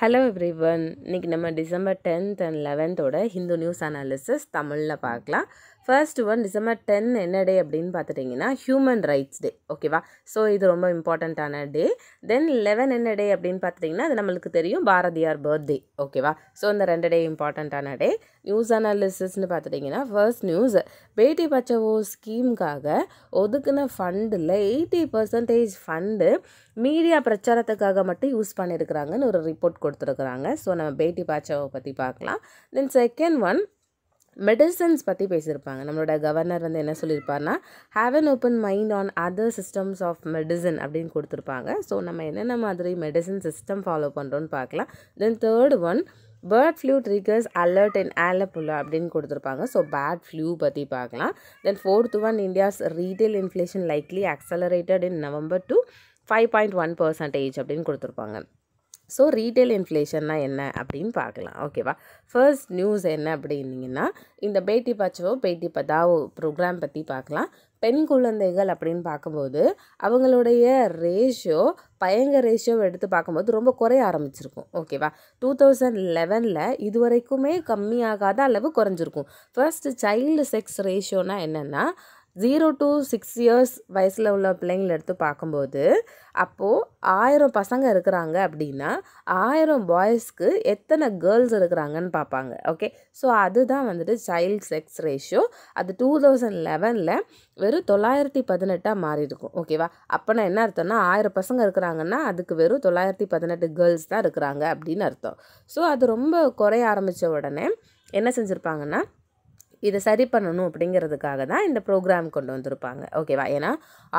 Hello everyone one இன்றைக்கி நம்ம December tenth and லெவன்த்தோட ஹிந்து நியூஸ் அனாலிசிஸ் தமிழில் பார்க்கலாம் ஃபர்ஸ்ட் ஒன் டிசம்பர் டென் என்ன டே அப்படின்னு பார்த்துட்டிங்கன்னா ஹியூமன் ரைட்ஸ் டே ஓகேவா ஸோ இது ரொம்ப இம்பார்ட்டண்ட்டான டே தென் லெவன் என்ன டே அப்படின்னு பார்த்துட்டிங்கன்னா அது நம்மளுக்கு தெரியும் பாரதியார் பர்த்டே ஓகேவா ஸோ இந்த ரெண்டு டே இம்பார்ட்டண்ட்டான டே நியூஸ் அனாலிசிஸ்ன்னு பார்த்துட்டிங்கன்னா ஃபர்ஸ்ட் நியூஸ் பேட்டி பச்சவோ ஸ்கீமுக்காக ஒதுக்குன ஃபண்டில் எயிட்டி பர்சன்டேஜ் ஃபண்டு மீடியா பிரச்சாரத்துக்காக மட்டும் யூஸ் பண்ணியிருக்கிறாங்கன்னு ஒரு ரிப்போர்ட் கொடுத்துருக்குறாங்க ஸோ நம்ம பேட்டி பாச்சாவை பற்றி பார்க்கலாம் தென் செகண்ட் ஒன் மெடிசன்ஸ் பற்றி பேசியிருப்பாங்க நம்மளோட கவர்னர் வந்து என்ன சொல்லியிருப்பார்னா have an open mind on other systems of medicine அப்படின்னு கொடுத்துருப்பாங்க ஸோ நம்ம என்னென்ன மாதிரி மெடிசன் சிஸ்டம் ஃபாலோ பண்ணுறோன்னு பார்க்கலாம் then third one bird flu triggers alert in Alappuzha அப்படின்னு கொடுத்துருப்பாங்க ஸோ பேட் ஃப்ளூ பற்றி பார்க்கலாம் then fourth one India's retail inflation likely accelerated in November to five point one percentage அப்படின்னு கொடுத்துருப்பாங்க ஸோ ரீட்டைல் இன்ஃப்ளேஷன்னா என்ன அப்படின்னு பார்க்கலாம் ஓகேவா ஃபர்ஸ்ட் நியூஸ் என்ன அப்படின்னிங்கன்னா இந்த பேட்டி பச்சவோ பேட்டி பதாவோ ப்ரோக்ராம் பற்றி பார்க்கலாம் பெண் குழந்தைகள் அப்படின்னு பார்க்கும்போது அவங்களுடைய ரேஷியோ பயங்க ரேஷியோவை எடுத்து பார்க்கும்போது ரொம்ப குறைய ஆரம்பிச்சிருக்கும் ஓகேவா டூ தௌசண்ட் லெவனில் இது வரைக்குமே கம்மியாகாத அளவு குறைஞ்சிருக்கும் ஃபர்ஸ்ட் சைல்டு செக்ஸ் ரேஷியோனா என்னென்னா ஜீரோ டு சிக்ஸ் இயர்ஸ் வயசில் உள்ள பிள்ளைங்களை எடுத்து பார்க்கும்போது அப்போது ஆயிரம் பசங்க இருக்கிறாங்க அப்படின்னா ஆயிரம் பாய்ஸ்க்கு எத்தனை கேர்ள்ஸ் இருக்கிறாங்கன்னு பார்ப்பாங்க ஓகே ஸோ அதுதான் வந்துட்டு சைல்ட் செக்ஸ் ரேஷியோ அது டூ தௌசண்ட் லெவனில் வெறும் தொள்ளாயிரத்தி பதினெட்டாக மாறி இருக்கும் ஓகேவா அப்போனா என்ன அர்த்தம்னா ஆயிரம் பசங்க இருக்கிறாங்கன்னா அதுக்கு வெறும் தொள்ளாயிரத்தி பதினெட்டு கேர்ள்ஸ் தான் இருக்கிறாங்க அப்படின்னு அர்த்தம் ஸோ அது ரொம்ப குறைய ஆரம்பித்த உடனே என்ன செஞ்சுருப்பாங்கன்னா இதை சரி பண்ணணும் அப்படிங்கிறதுக்காக தான் இந்த ப்ரோக்ராம் கொண்டு வந்திருப்பாங்க ஓகேவா ஏன்னா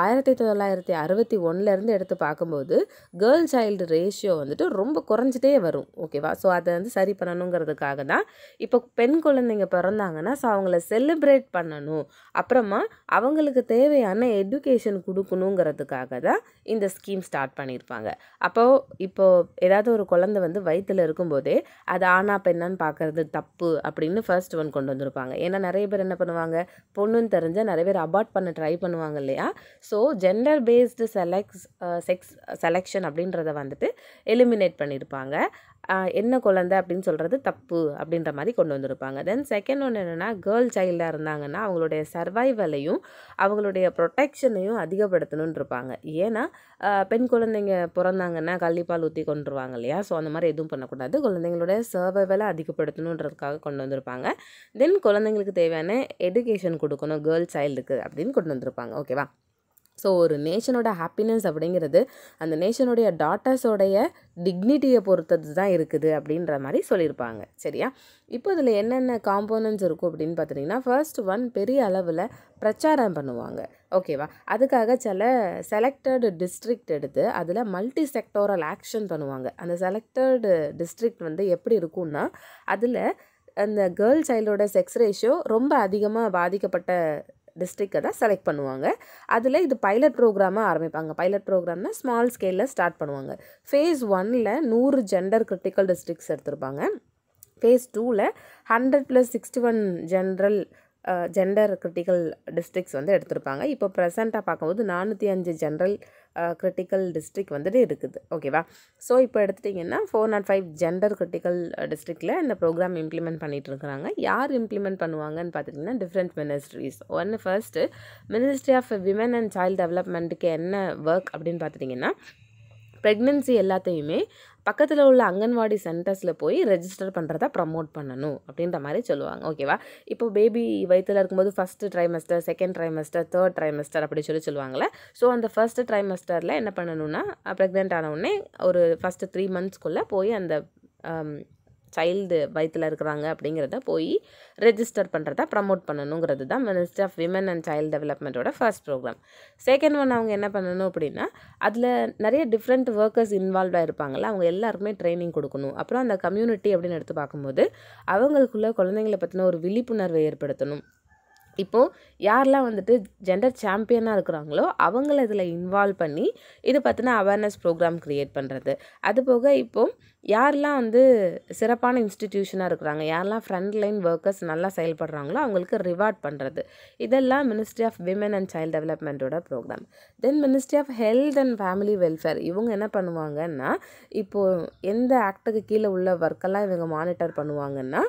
ஆயிரத்தி தொள்ளாயிரத்தி அறுபத்தி ஒன்றுலேருந்து எடுத்து பார்க்கும்போது கேர்ள் சைல்டு ரேஷியோ வந்துட்டு ரொம்ப குறைஞ்சிட்டே வரும் ஓகேவா ஸோ அதை வந்து சரி பண்ணணுங்கிறதுக்காக தான் இப்போ பெண் குழந்தைங்க பிறந்தாங்கன்னா ஸோ அவங்கள செலிப்ரேட் பண்ணணும் அப்புறமா அவங்களுக்கு தேவையான எஜுகேஷன் கொடுக்கணுங்கிறதுக்காக தான் இந்த ஸ்கீம் ஸ்டார்ட் பண்ணியிருப்பாங்க அப்போது இப்போது ஏதாவது ஒரு குழந்தை வந்து வயிற்றில் இருக்கும்போதே அது ஆனா பெண்ணான்னு பார்க்குறது தப்பு அப்படின்னு ஃபர்ஸ்ட் ஒன் கொண்டு வந்திருப்பாங்க ஏன்னா ஏன்னா நிறைய பேர் என்ன பண்ணுவாங்க பொண்ணுன்னு தெரிஞ்சால் நிறைய பேர் அபார்ட் பண்ண ட்ரை பண்ணுவாங்க இல்லையா ஸோ ஜெண்டர் பேஸ்டு செலக்ஸ் செக்ஸ் செலெக்ஷன் அப்படின்றத வந்துட்டு எலிமினேட் பண்ணியிருப்பாங்க என்ன குழந்த அப்படின்னு சொல்கிறது தப்பு அப்படின்ற மாதிரி கொண்டு வந்திருப்பாங்க தென் செகண்ட் ஒன்று என்னென்னா கேர்ள் சைல்டாக இருந்தாங்கன்னா அவங்களுடைய சர்வைவலையும் அவங்களுடைய ப்ரொடெக்ஷனையும் அதிகப்படுத்தணும்னு இருப்பாங்க ஏன்னா பெண் குழந்தைங்க பிறந்தாங்கன்னா கள்ளிப்பால் ஊற்றி கொண்டுருவாங்க இல்லையா ஸோ அந்த மாதிரி எதுவும் பண்ணக்கூடாது குழந்தைங்களுடைய சர்வைவலை அதிகப்படுத்தணுன்றதுக்காக கொண்டு வந்திருப்பாங்க தென் குழந்தைங்களுக்கு தேவையான எடுகேஷன் கொடுக்கணும் கேர்ள் சைல்டுக்கு அப்படின்னு கொண்டு வந்திருப்பாங்க ஓகேவா ஸோ ஒரு நேஷனோட ஹாப்பினஸ் அப்படிங்கிறது அந்த நேஷனுடைய டாட்டர்ஸோடைய டிக்னிட்டியை பொறுத்தது தான் இருக்குது அப்படின்ற மாதிரி சொல்லியிருப்பாங்க சரியா இப்போ இதில் என்னென்ன காம்போனன்ட்ஸ் இருக்கும் அப்படின்னு பார்த்தீங்கன்னா ஃபர்ஸ்ட் ஒன் பெரிய அளவில் பிரச்சாரம் பண்ணுவாங்க ஓகேவா அதுக்காக சில செலக்டடு டிஸ்ட்ரிக்ட் எடுத்து அதில் மல்டி செக்டோரல் ஆக்ஷன் பண்ணுவாங்க அந்த செலக்டடு டிஸ்ட்ரிக்ட் வந்து எப்படி இருக்கும்னா அதில் அந்த கேர்ள் சைல்டோட செக்ஸ் ரேஷியோ ரொம்ப அதிகமாக பாதிக்கப்பட்ட டிஸ்ட்ரிக்டை தான் செலக்ட் பண்ணுவாங்க அதில் இது பைலட் ப்ரோக்ராமாக ஆரம்பிப்பாங்க பைலட் ப்ரோக்ராம்னா ஸ்மால் ஸ்கேலில் ஸ்டார்ட் பண்ணுவாங்க ஃபேஸ் ஒனில் நூறு ஜெண்டர் கிரிட்டிக்கல் டிஸ்ட்ரிக்ஸ் எடுத்திருப்பாங்க ஃபேஸ் டூவில் hundred plus sixty one general gender critical districts வந்து எடுத்திருப்பாங்க இப்போ ப்ரெசண்ட்டாக பார்க்கும்போது நானூற்றி அஞ்சு ஜென்ரல் கிரிட்டிக்கல் டிஸ்ட்ரிக் வந்துட்டு இருக்குது ஓகேவா ஸோ இப்போ எடுத்துட்டிங்கன்னா four naught five gender critical டிஸ்ட்ரிக்டில் இந்த ப்ரோக்ராம் இம்ப்ளிமெண்ட் பண்ணிகிட்டு இருக்கிறாங்க யார் இம்ப்ளிமெண்ட் பண்ணுவாங்கன்னு பார்த்துட்டிங்கன்னா டிஃப்ரெண்ட் மினிஸ்ட்ரிஸ் ஒன்று first ministry of women and child டெவலப்மெண்ட்டுக்கு என்ன ஒர்க் அப்படின்னு பார்த்துட்டிங்கன்னா ப்ரெக்னென்சி எல்லாத்தையுமே பக்கத்தில் உள்ள அங்கன்வாடி சென்டர்ஸில் போய் ரெஜிஸ்டர் பண்ணுறத ப்ரமோட் பண்ணணும் அப்படின்ற மாதிரி சொல்லுவாங்க ஓகேவா இப்போ பேபி வயிற்றில் இருக்கும்போது first trimester second trimester third trimester அப்படி சொல்லி சொல்லுவாங்களே ஸோ அந்த ஃபஸ்ட்டு ட்ரைமஸ்டரில் என்ன பண்ணணும்னா ப்ரெக்னென்ட் ஆன உடனே ஒரு ஃபஸ்ட்டு த்ரீ மந்த்ஸ்க்குள்ளே போய் அந்த um, சைல்டு வயத்தில் இருக்கிறாங்க அப்படிங்கிறத போய் ரெஜிஸ்டர் பண்ணுறத ப்ரமோட் பண்ணணுங்கிறது தான் ministry of women and child டெவலப்மெண்ட்டோட ஃபர்ஸ்ட் ப்ரோக்ராம் செகண்ட் ஒன் அவங்க என்ன பண்ணணும் அப்படின்னா அதில் நிறைய டிஃப்ரெண்ட் ஒர்க்கர்ஸ் இன்வால்வாக இருப்பாங்கள்ல அவங்க எல்லாருக்குமே ட்ரைனிங் கொடுக்கணும் அப்புறம் அந்த கம்யூனிட்டி அப்படின்னு எடுத்து பார்க்கும்போது அவங்களுக்குள்ள குழந்தைங்களை பற்றின ஒரு விழிப்புணர்வை ஏற்படுத்தணும் இப்போது யாரெல்லாம் வந்துட்டு ஜெண்டர் சாம்பியனாக இருக்கிறாங்களோ அவங்கள இதில் இன்வால்வ் பண்ணி இது பார்த்தினா அவேர்னஸ் ப்ரோக்ராம் க்ரியேட் பண்ணுறது அது போக இப்போது யாரெல்லாம் வந்து சிறப்பான இன்ஸ்டிடியூஷனாக இருக்கிறாங்க யாரெல்லாம் ஃப்ரண்ட்லைன் லைன் ஒர்க்கர்ஸ் நல்லா செயல்படுறாங்களோ அவங்களுக்கு ரிவார்ட் பண்ணுறது இதெல்லாம் ministry of women and child டெவலப்மெண்ட்டோட programme then ministry of health and family welfare இவங்க என்ன பண்ணுவாங்கன்னா இப்போது எந்த ஆக்டுக்கு கீழே உள்ள ஒர்க்கெல்லாம் இவங்க மானிட்டர் பண்ணுவாங்கன்னா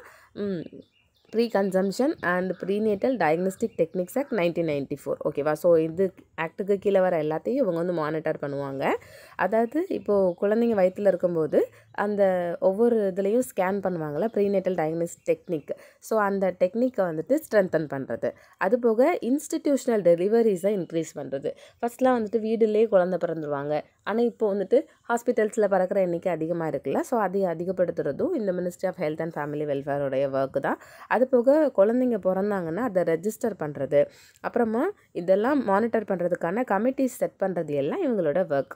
pre conception and prenatal diagnostic techniques act nineteen ninety four ஓகேவா ஸோ இது ஆக்டுக்கு கீழே வர எல்லாத்தையும் இவங்க வந்து மானிட்டர் பண்ணுவாங்க அதாவது இப்போது குழந்தைங்க வயிற்றில் இருக்கும்போது அந்த ஒவ்வொரு இதுலேயும் ஸ்கேன் பண்ணுவாங்கள்ல ப்ரீநேட்டல் டயக்னிஸ் டெக்னிக் ஸோ அந்த டெக்னிக்கை வந்துட்டு ஸ்ட்ரென்தன் பண்ணுறது அது போக இன்ஸ்டிடியூஷனல் டெலிவரிஸை இன்க்ரீஸ் பண்ணுறது ஃபஸ்ட்லாம் வந்துட்டு வீடுலேயே குழந்த பிறந்துருவாங்க ஆனால் இப்போ வந்துட்டு ஹாஸ்பிட்டல்ஸில் பறக்கிற எண்ணிக்கை அதிகமாக இருக்குல்ல ஸோ அதை அதிகப்படுத்துகிறதும் இந்த ministry of health and family வெல்ஃபேருடைய ஒர்க் தான் அது போக குழந்தைங்க பிறந்தாங்கன்னா அதை ரெஜிஸ்டர் பண்ணுறது அப்புறமா இதெல்லாம் மானிட்டர் பண்ணுறதுக்கான கமிட்டிஸ் செட் பண்ணுறது எல்லாம் இவங்களோட work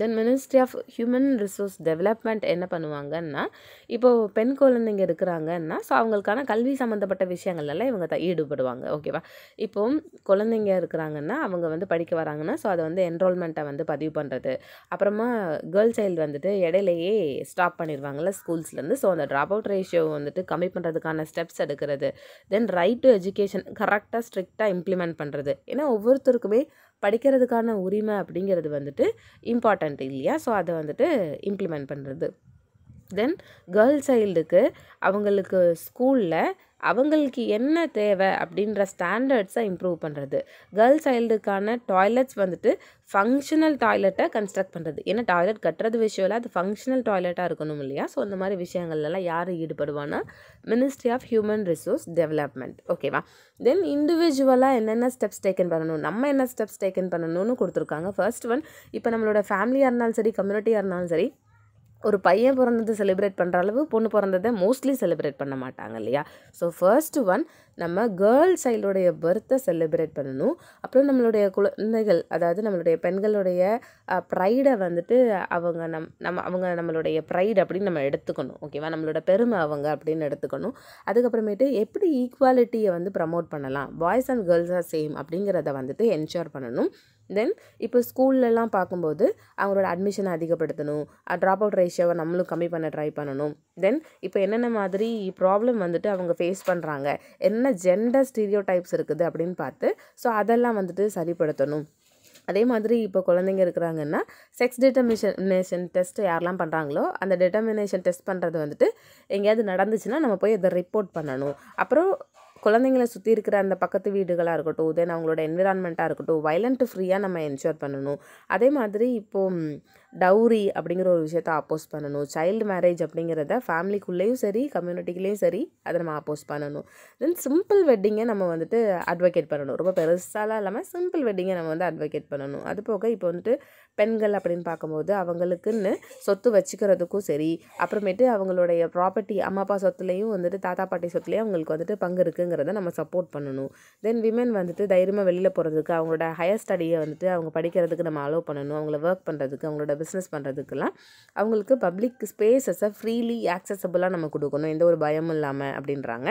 then ministry of human resource development என்ன பண்ணுவாங்கன்னா இப்போது பெண் குழந்தைங்க இருக்கிறாங்கன்னா ஸோ அவங்களுக்கான கல்வி சம்மந்தப்பட்ட விஷயங்கள்லாம் இவங்க த ஈடுபடுவாங்க ஓகேவா இப்போ குழந்தைங்க இருக்கிறாங்கன்னா அவங்க வந்து படிக்க வராங்கன்னா ஸோ அதை வந்து என்ரோல்மெண்ட்டை வந்து பதிவு பண்ணுறது அப்புறமா கேர்ள் சைல்டு வந்துட்டு இடையிலையே ஸ்டாப் பண்ணிடுவாங்கல்ல ஸ்கூல்ஸ்லேருந்து ஸோ அந்த ட்ராப் அவுட் ரேஷியோ வந்துட்டு கம்மி பண்ணுறதுக்கான ஸ்டெப்ஸ் எடுக்கிறது தென் ரைட் டு எஜுகேஷன் கரெக்டாக ஸ்ட்ரிக்டாக இம்ப்ளிமெண்ட் பண்ணுறது ஏன்னா ஒவ்வொருத்தருக்குமே படிக்கிறதுக்கான உரிமை அப்படிங்கிறது வந்துட்டு இம்பார்ட்டண்ட் இல்லையா ஸோ அதை வந்துட்டு இம்ப்ளிமெண்ட் பண்ணுறது தென் கேர்ள் சைல்டுக்கு அவங்களுக்கு ஸ்கூலில் அவங்களுக்கு என்ன தேவை அப்படின்ற ஸ்டாண்டர்ட்ஸை இம்ப்ரூவ் பண்ணுறது கேர்ள் சைல்டுக்கான டாய்லெட்ஸ் வந்துட்டு ஃபங்க்ஷனல் டாய்லெட்டை கன்ஸ்ட்ரக்ட் பண்ணுறது ஏன்னா டாய்லெட் கட்டுறது விஷயம்ல அது ஃபங்க்ஷனல் டாய்லெட்டாக இருக்கணும் இல்லையா ஸோ அந்த மாதிரி விஷயங்கள்லாம் யார் ஈடுபடுவான்னா ministry of human resource development ஓகேவா தென் இண்டிவிஜுவலாக என்னென்ன ஸ்டெப்ஸ் டேக்கன் பண்ணணும் நம்ம என்ன ஸ்டெப்ஸ் டேக்கன் பண்ணணும்னு கொடுத்துருக்காங்க ஃபர்ஸ்ட் ஒன் இப்போ நம்மளோட ஃபேமிலியாக இருந்தாலும் சரி கம்யூனிட்டியாக இருந்தாலும் சரி ஒரு பையன் பிறந்தது செலிப்ரேட் பண்ணுற அளவு பொண்ணு பிறந்ததை மோஸ்ட்லி செலிப்ரேட் பண்ண மாட்டாங்க இல்லையா ஸோ ஃபர்ஸ்ட் ஒன் நம்ம கேர்ள் சைல்டுடைய பர்த்தை செலிப்ரேட் பண்ணணும் அப்புறம் நம்மளுடைய குழந்தைகள் அதாவது நம்மளுடைய பெண்களுடைய ப்ரைடை வந்துட்டு அவங்க நம் நம்ம அவங்க நம்மளுடைய ப்ரைட் அப்படின்னு நம்ம எடுத்துக்கணும் ஓகேவா நம்மளோட பெருமை அவங்க அப்படின்னு எடுத்துக்கணும் அதுக்கப்புறமேட்டு எப்படி ஈக்குவாலிட்டியை வந்து ப்ரமோட் பண்ணலாம் பாய்ஸ் அண்ட் கேர்ள்ஸ் சேம் அப்படிங்கிறத வந்துட்டு என்ஷோர் பண்ணணும் தென் இப்போ ஸ்கூல்லலாம் பார்க்கும்போது அவங்களோட அட்மிஷனை அதிகப்படுத்தணும் ட்ராப் அவுட் ரேஷியோவை நம்மளும் கம்மி பண்ண ட்ரை பண்ணணும் தென் இப்போ என்னென்ன மாதிரி ப்ராப்ளம் வந்துட்டு அவங்க ஃபேஸ் பண்ணுறாங்க என்ன ஜெண்டர் ஸ்டீரியோ டைப்ஸ் இருக்குது அப்படின்னு பார்த்து ஸோ அதெல்லாம் வந்துட்டு சரிப்படுத்தணும் அதே மாதிரி இப்போ குழந்தைங்க இருக்கிறாங்கன்னா செக்ஸ் டிட்டர்மினேஷன் டெஸ்ட்டு யாரெல்லாம் பண்ணுறாங்களோ அந்த டிட்டர்மினேஷன் டெஸ்ட் பண்ணுறது வந்துட்டு எங்கேயாவது நடந்துச்சுன்னா நம்ம போய் அதை ரிப்போர்ட் பண்ணணும் அப்புறம் குழந்தைங்களை சுற்றி இருக்கிற அந்த பக்கத்து வீடுகளாக இருக்கட்டும் தென் அவங்களோட என்விரான்மெண்ட்டாக இருக்கட்டும் வயலண்ட் ஃப்ரீயாக நம்ம என்ஷோர் பண்ணணும் அதே மாதிரி இப்போது டவுரி அப்படிங்கிற ஒரு விஷயத்த அப்போஸ் பண்ணணும் சைல்டு மேரேஜ் அப்படிங்கிறத ஃபேமிலிக்குள்ளேயும் சரி கம்யூனிட்டிக்குள்ளேயும் சரி அதை நம்ம அப்போஸ் பண்ணணும் தென் சிம்பிள் வெட்டிங்கை நம்ம வந்துட்டு அட்வொகேட் பண்ணணும் ரொம்ப பெருசாலாம் இல்லாமல் சிம்பிள் வெட்டிங்கை நம்ம வந்து அட்வொகேட் பண்ணணும் அது போக இப்போ வந்துட்டு பெண்கள் அப்படின்னு பார்க்கும்போது அவங்களுக்குன்னு சொத்து வச்சுக்கிறதுக்கும் சரி அப்புறமேட்டு அவங்களுடைய ப்ராப்பர்ட்டி அம்மா அப்பா சொத்துலேயும் வந்துட்டு தாத்தா பாட்டி சொத்துலேயும் அவங்களுக்கு வந்துட்டு பங்கு இருக்குங்கிறத நம்ம சப்போர்ட் பண்ணணும் தென் விமன் வந்துட்டு தைரியமாக வெளியில் போகிறதுக்கு அவங்களோட ஹையர் ஸ்டடியை வந்துட்டு அவங்க படிக்கிறதுக்கு நம்ம அலோவ் பண்ணணும் அவங்கள ஒர்க் பண்ணுறதுக்கு அவங்களோட பிஸ்னஸ் பண்ணுறதுக்கெல்லாம் அவங்களுக்கு பப்ளிக் ஸ்பேஸஸை ஃப்ரீலி ஆக்சசபிளாக நம்ம கொடுக்கணும் எந்த ஒரு பயமும் இல்லாமல் அப்படின்றாங்க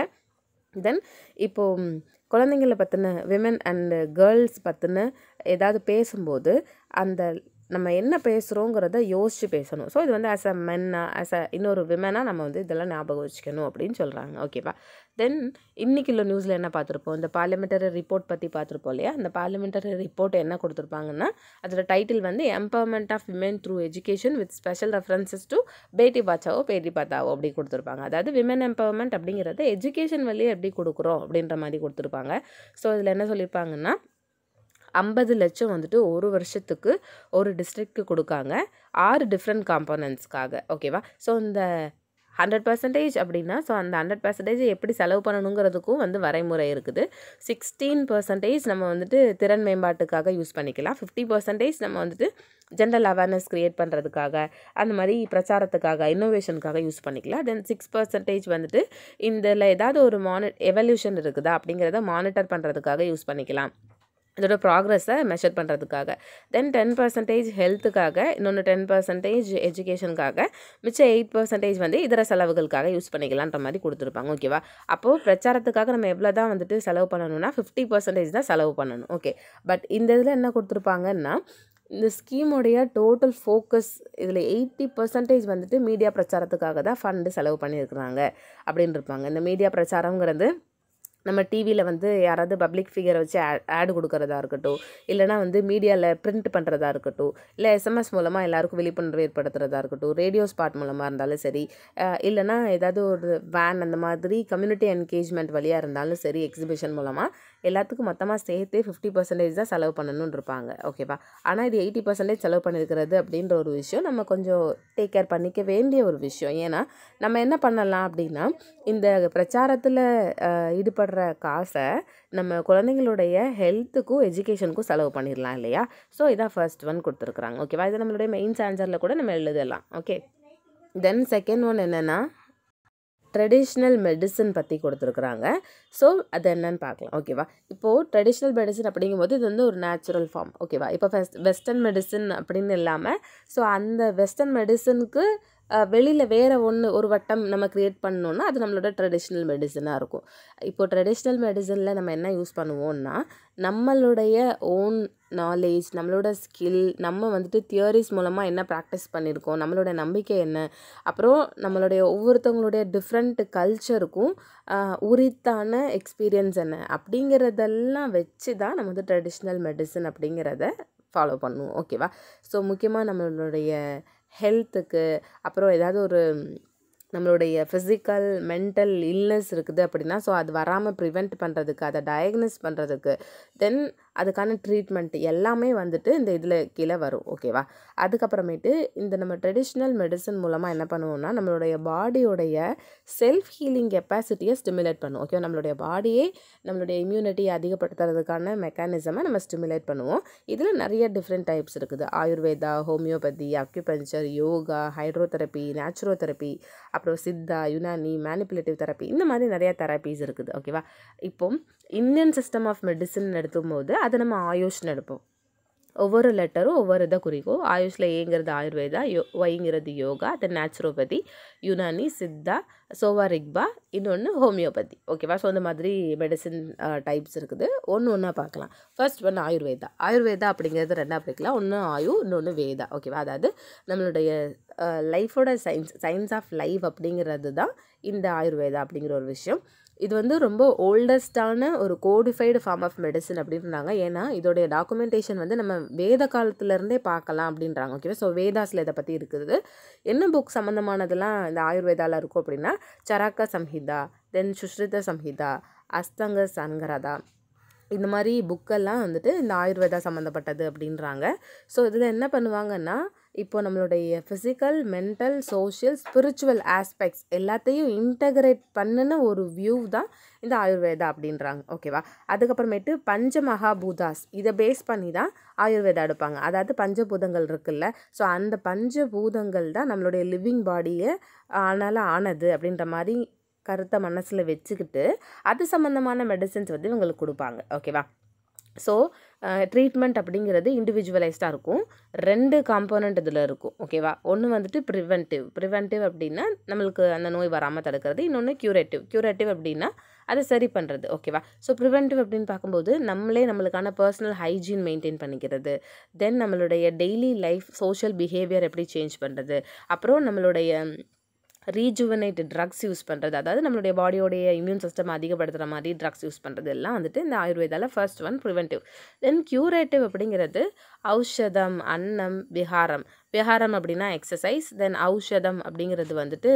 தென் இப்போது குழந்தைங்களை பற்றின விமன் அண்டு கேர்ள்ஸ் பற்றின ஏதாவது பேசும்போது அந்த நம்ம என்ன பேசுகிறோங்கிறத யோசித்து பேசணும் ஸோ இது வந்து ஆஸ் அ மென்னா ஆஸ் அ இன்னொரு விமனாக நம்ம வந்து இதெல்லாம் ஞாபகம் வச்சுக்கணும் அப்படின்னு சொல்கிறாங்க ஓகேவா தென் இன்றைக்கி உள்ள நியூஸில் என்ன பார்த்துருப்போம் இந்த பார்லிமெண்டரி ரிப்போர்ட் பற்றி பார்த்துருப்போம் இல்லையா அந்த பார்லிமெண்டரி ரிப்போர்ட் என்ன கொடுத்துருப்பாங்கன்னா அதோட டைட்டில் வந்து empowerment of women through education with special references to Beti Bachao பேட்டி பாத்தாவோ அப்படி கொடுத்துருப்பாங்க அதாவது விமன் எம்பவர்மெண்ட் அப்படிங்கிறத எஜுகேஷன் வழியே எப்படி கொடுக்குறோம் அப்படின்ற மாதிரி கொடுத்துருப்பாங்க ஸோ இதில் என்ன சொல்லியிருப்பாங்கன்னா ஐம்பது லட்சம் வந்துட்டு ஒரு வருஷத்துக்கு ஒரு டிஸ்ட்ரிக்ட்க்கு கொடுக்காங்க ஆறு டிஃப்ரெண்ட் காம்போனன்ட்ஸ்க்காக ஓகேவா ஸோ இந்த ஹண்ட்ரட் பர்சன்டேஜ் அப்படின்னா ஸோ அந்த ஹண்ட்ரட் பர்சன்டேஜ் எப்படி செலவு பண்ணணுங்கிறதுக்கும் வந்து வரைமுறை இருக்குது சிக்ஸ்டீன் பர்சன்டேஜ் நம்ம வந்துட்டு திறன் மேம்பாட்டுக்காக யூஸ் பண்ணிக்கலாம் ஃபிஃப்டி பர்சன்டேஜ் நம்ம வந்துட்டு ஜென்ரல் அவேர்னஸ் க்ரியேட் பண்ணுறதுக்காக அந்த மாதிரி பிரச்சாரத்துக்காக இன்னோவேஷனுக்காக யூஸ் பண்ணிக்கலாம் தென் சிக்ஸ் பர்சன்டேஜ் வந்துட்டு இதில் ஏதாவது ஒரு மானி எவல்யூஷன் இருக்குதா அப்படிங்கிறத மானிட்டர் பண்ணுறதுக்காக யூஸ் பண்ணிக்கலாம் இதோட ப்ராக்ரஸை மெஷர் பண்ணுறதுக்காக தென் டென் பர்சன்டேஜ் ஹெல்த்துக்காக இன்னொன்று டென் பர்சன்டேஜ் எஜுகேஷனுக்காக மிச்சம் எயிட் பர்சன்டேஜ் வந்து இதர செலவுகளுக்காக யூஸ் பண்ணிக்கலான்ற மாதிரி கொடுத்துருப்பாங்க ஓகேவா அப்போது பிரச்சாரத்துக்காக நம்ம எவ்வளோ தான் வந்துட்டு செலவு பண்ணணும்னா ஃபிஃப்டி பர்சன்டேஜ் தான் செலவு பண்ணணும் ஓகே பட் இந்த இதில் என்ன கொடுத்துருப்பாங்கன்னா இந்த ஸ்கீமுடைய டோட்டல் ஃபோக்கஸ் இதில் எயிட்டி பர்சன்டேஜ் வந்துட்டு மீடியா பிரச்சாரத்துக்காக தான் ஃபண்டு செலவு பண்ணியிருக்கிறாங்க அப்படின்னு இருப்பாங்க இந்த மீடியா பிரச்சாரங்கிறது நம்ம டிவியில் வந்து யாராவது பப்ளிக் ஃபிகரை வச்சு ஆட் கொடுக்குறதா இருக்கட்டும் இல்லைனா வந்து மீடியாவில் பிரிண்ட் பண்ணுறதா இருக்கட்டும் இல்லை எஸ்எம்எஸ் மூலமாக எல்லாருக்கும் விழிப்புணர்வு ஏற்படுத்துறதா இருக்கட்டும் ரேடியோ ஸ்பாட் மூலமாக இருந்தாலும் சரி இல்லைனா ஏதாவது ஒரு வேன் அந்த மாதிரி கம்யூனிட்டி என்கேஜ்மெண்ட் வழியாக இருந்தாலும் சரி எக்ஸிபிஷன் மூலமாக எல்லாத்துக்கும் மொத்தமாக சேர்த்து ஃபிஃப்டி பர்சன்டேஜ் தான் செலவு பண்ணணும்னு இருப்பாங்க ஓகேவா ஆனால் இது எயிட்டி பர்சன்டேஜ் செலவு பண்ணியிருக்கிறது அப்படின்ற ஒரு விஷயம் நம்ம கொஞ்சம் டேக் கேர் பண்ணிக்க வேண்டிய ஒரு விஷயம் ஏன்னா நம்ம என்ன பண்ணலாம் அப்படின்னா இந்த பிரச்சாரத்தில் ஈடுபடுற காசை நம்ம குழந்தைங்களுடைய ஹெல்த்துக்கும் எஜுகேஷனுக்கும் செலவு பண்ணிடலாம் இல்லையா ஸோ இதான் ஃபர்ஸ்ட் ஒன் கொடுத்துருக்குறாங்க ஓகேவா இது நம்மளுடைய மெயின்ஸ் ஆன்சரில் கூட நம்ம எழுதலாம் ஓகே தென் செகண்ட் ஒன் என்னென்னா ட்ரெடிஷ்னல் மெடிசன் பற்றி கொடுத்துருக்குறாங்க ஸோ அது என்னன்னு பார்க்கலாம் ஓகேவா இப்போது ட்ரெடிஷ்னல் மெடிசன் அப்படிங்கும்போது இது வந்து ஒரு நேச்சுரல் ஃபார்ம் ஓகேவா இப்போ ஃபெஸ்ட் வெஸ்டர்ன் மெடிசன் அப்படின்னு இல்லாமல் ஸோ அந்த வெஸ்டர்ன் மெடிசனுக்கு வெளியில் வேறு ஒன்று ஒரு வட்டம் நம்ம க்ரியேட் பண்ணோன்னா அது நம்மளோட ட்ரெடிஷ்னல் மெடிசனாக இருக்கும் இப்போ ட்ரெடிஷ்னல் மெடிசனில் நம்ம என்ன யூஸ் பண்ணுவோம்னா நம்மளுடைய ஓன் நாலேஜ் நம்மளோட ஸ்கில் நம்ம வந்துட்டு தியரிஸ் மூலமாக என்ன ப்ராக்டிஸ் பண்ணியிருக்கோம் நம்மளுடைய நம்பிக்கை என்ன அப்புறம் நம்மளுடைய ஒவ்வொருத்தவங்களுடைய டிஃப்ரெண்ட் கல்ச்சருக்கும் உரித்தான எக்ஸ்பீரியன்ஸ் என்ன அப்படிங்கிறதெல்லாம் வச்சு தான் நம்ம வந்து ட்ரெடிஷ்னல் மெடிசன் அப்படிங்கிறத ஃபாலோ பண்ணுவோம் ஓகேவா ஸோ முக்கியமாக நம்மளுடைய ஹெல்த்துக்கு அப்புறம் ஏதாவது ஒரு நம்மளுடைய ஃபிசிக்கல் மென்டல் இல்னஸ் இருக்குது அப்படின்னா ஸோ அது வராமல் ப்ரிவெண்ட் பண்ணுறதுக்கு அதை டயக்னஸ் பண்ணுறதுக்கு தென் அதுக்கான ட்ரீட்மெண்ட் எல்லாமே வந்துட்டு இந்த இதில் கீழே வரும் ஓகேவா அதுக்கப்புறமேட்டு இந்த நம்ம ட்ரெடிஷ்னல் மெடிசன் மூலமாக என்ன பண்ணுவோம்னா நம்மளுடைய பாடியோடைய செல்ஃப் ஹீலிங் கெப்பாசிட்டியை ஸ்டிமுலேட் பண்ணுவோம் ஓகேவா நம்மளுடைய பாடியே நம்மளுடைய இம்யூனிட்டியை அதிகப்படுத்துறதுக்கான மெக்கானிசமை நம்ம ஸ்டிமுலேட் பண்ணுவோம் இதில் நிறைய டிஃப்ரெண்ட் டைப்ஸ் இருக்குது Ayurveda homeopathy acupuncture yoga hydrotherapy therapy அப்புறம் சித்தா யுனானி மேனிப்புலேட்டிவ் தெரப்பி இந்த மாதிரி நிறையா தெரப்பீஸ் இருக்குது ஓகேவா இப்போ இந்தியன் சிஸ்டம் ஆஃப் மெடிசன் எடுத்தும் போது அதை நம்ம ஆயுஷ்னு எடுப்போம் ஒவ்வொரு லெட்டரும் ஒவ்வொரு இதை குறிக்கும் ஆயுஷில் ஏங்கிறது ஆயுர்வேதா யோ வைங்கிறது யோகா அது நேச்சுரோபதி யுனானி சித்தா சோவாரிக்பா இன்னொன்று ஹோமியோபதி ஓகேவா ஸோ இந்த மாதிரி மெடிசின் டைப்ஸ் இருக்குது ஒன்று ஒன்றா பார்க்கலாம் ஃபர்ஸ்ட் ஒன் ஆயுர்வேதா ஆயுர்வேதா அப்படிங்கிறது ரெண்டாக பிரிக்கலாம் ஒன்று ஆயு இன்னொன்று வேதா ஓகேவா அதாவது நம்மளுடைய லைஃபோட சயின்ஸ் சயின்ஸ் ஆஃப் லைஃப் அப்படிங்கிறது தான் இந்த ஆயுர்வேதா அப்படிங்கிற ஒரு விஷயம் இது வந்து ரொம்ப ஓல்டஸ்டான ஒரு கோடிஃபைடு ஃபார்ம் ஆஃப் மெடிசன் அப்படின்றாங்க ஏன்னா இதோடைய டாக்குமெண்டேஷன் வந்து நம்ம வேத காலத்துலேருந்தே பார்க்கலாம் அப்படின்றாங்க ஓகேவா ஸோ வேதாஸில் இதை பற்றி இருக்குது என்ன புக் சம்மந்தமானதெல்லாம் இந்த ஆயுர்வேதாவில் இருக்கும் அப்படின்னா சராக்க சம்ஹிதா தென் சுஷ்ருத சம்ஹிதா அஸ்தங்க சங்கரதா இந்த மாதிரி புக்கெல்லாம் வந்துட்டு இந்த ஆயுர்வேதா சம்மந்தப்பட்டது அப்படின்றாங்க ஸோ இதில் என்ன பண்ணுவாங்கன்னா இப்போ நம்மளுடைய physical mental social spiritual aspects எல்லாத்தையும் இன்டகிரேட் பண்ணின ஒரு வியூ தான் இந்த ஆயுர்வேதா அப்படின்றாங்க ஓகேவா அதுக்கப்புறமேட்டு பஞ்ச மகாபூதாஸ் இதை பேஸ் பண்ணி தான் ஆயுர்வேதா எடுப்பாங்க அதாவது பஞ்சபூதங்கள் இருக்குல்ல ஸோ அந்த பஞ்சபூதங்கள் தான் நம்மளுடைய லிவிங் பாடியை ஆனால் ஆனது அப்படின்ற மாதிரி கருத்தை மனசில் வச்சுக்கிட்டு அது சம்மந்தமான மெடிசன்ஸ் வந்து இவங்களுக்கு கொடுப்பாங்க ஓகேவா ஸோ ட்ரீட்மெண்ட் அப்படிங்கிறது இண்டிவிஜுவலைஸ்டாக இருக்கும் ரெண்டு காம்போனண்ட் இதில் இருக்கும் ஓகேவா ஒன்று வந்துட்டு ப்ரிவென்டிவ் ப்ரிவென்டிவ் அப்படின்னா நம்மளுக்கு அந்த நோய் வராமல் தடுக்கிறது இன்னொன்று க்யூரேட்டிவ் க்யூரேட்டிவ் அப்படின்னா அதை சரி பண்ணுறது ஓகேவா ஸோ ப்ரிவென்டிவ் அப்படின்னு பார்க்கும்போது நம்மளே நம்மளுக்கான பர்சனல் ஹைஜீன் மெயின்டைன் பண்ணிக்கிறது தென் நம்மளுடைய டெய்லி லைஃப் சோஷியல் பிஹேவியர் எப்படி சேஞ்ச் பண்ணுறது அப்புறம் நம்மளுடைய ரீஜுவனைட் ட்ரக்ஸ் யூஸ் பண்ணுறது அதாவது நம்மளுடைய பாடியோடைய இம்யூன் சிஸ்டம் அதிகப்படுத்துகிற மாதிரி ட்ரக்ஸ் யூஸ் பண்ணுறது எல்லாம் வந்துட்டு இந்த ஆயுர்வேதாவில் first one preventive then curative அப்படிங்கிறது ஔஷதம் அன்னம் விஹாரம் விஹாரம் அப்படின்னா எக்ஸசைஸ் தென் ஔஷதம் அப்படிங்கிறது வந்துட்டு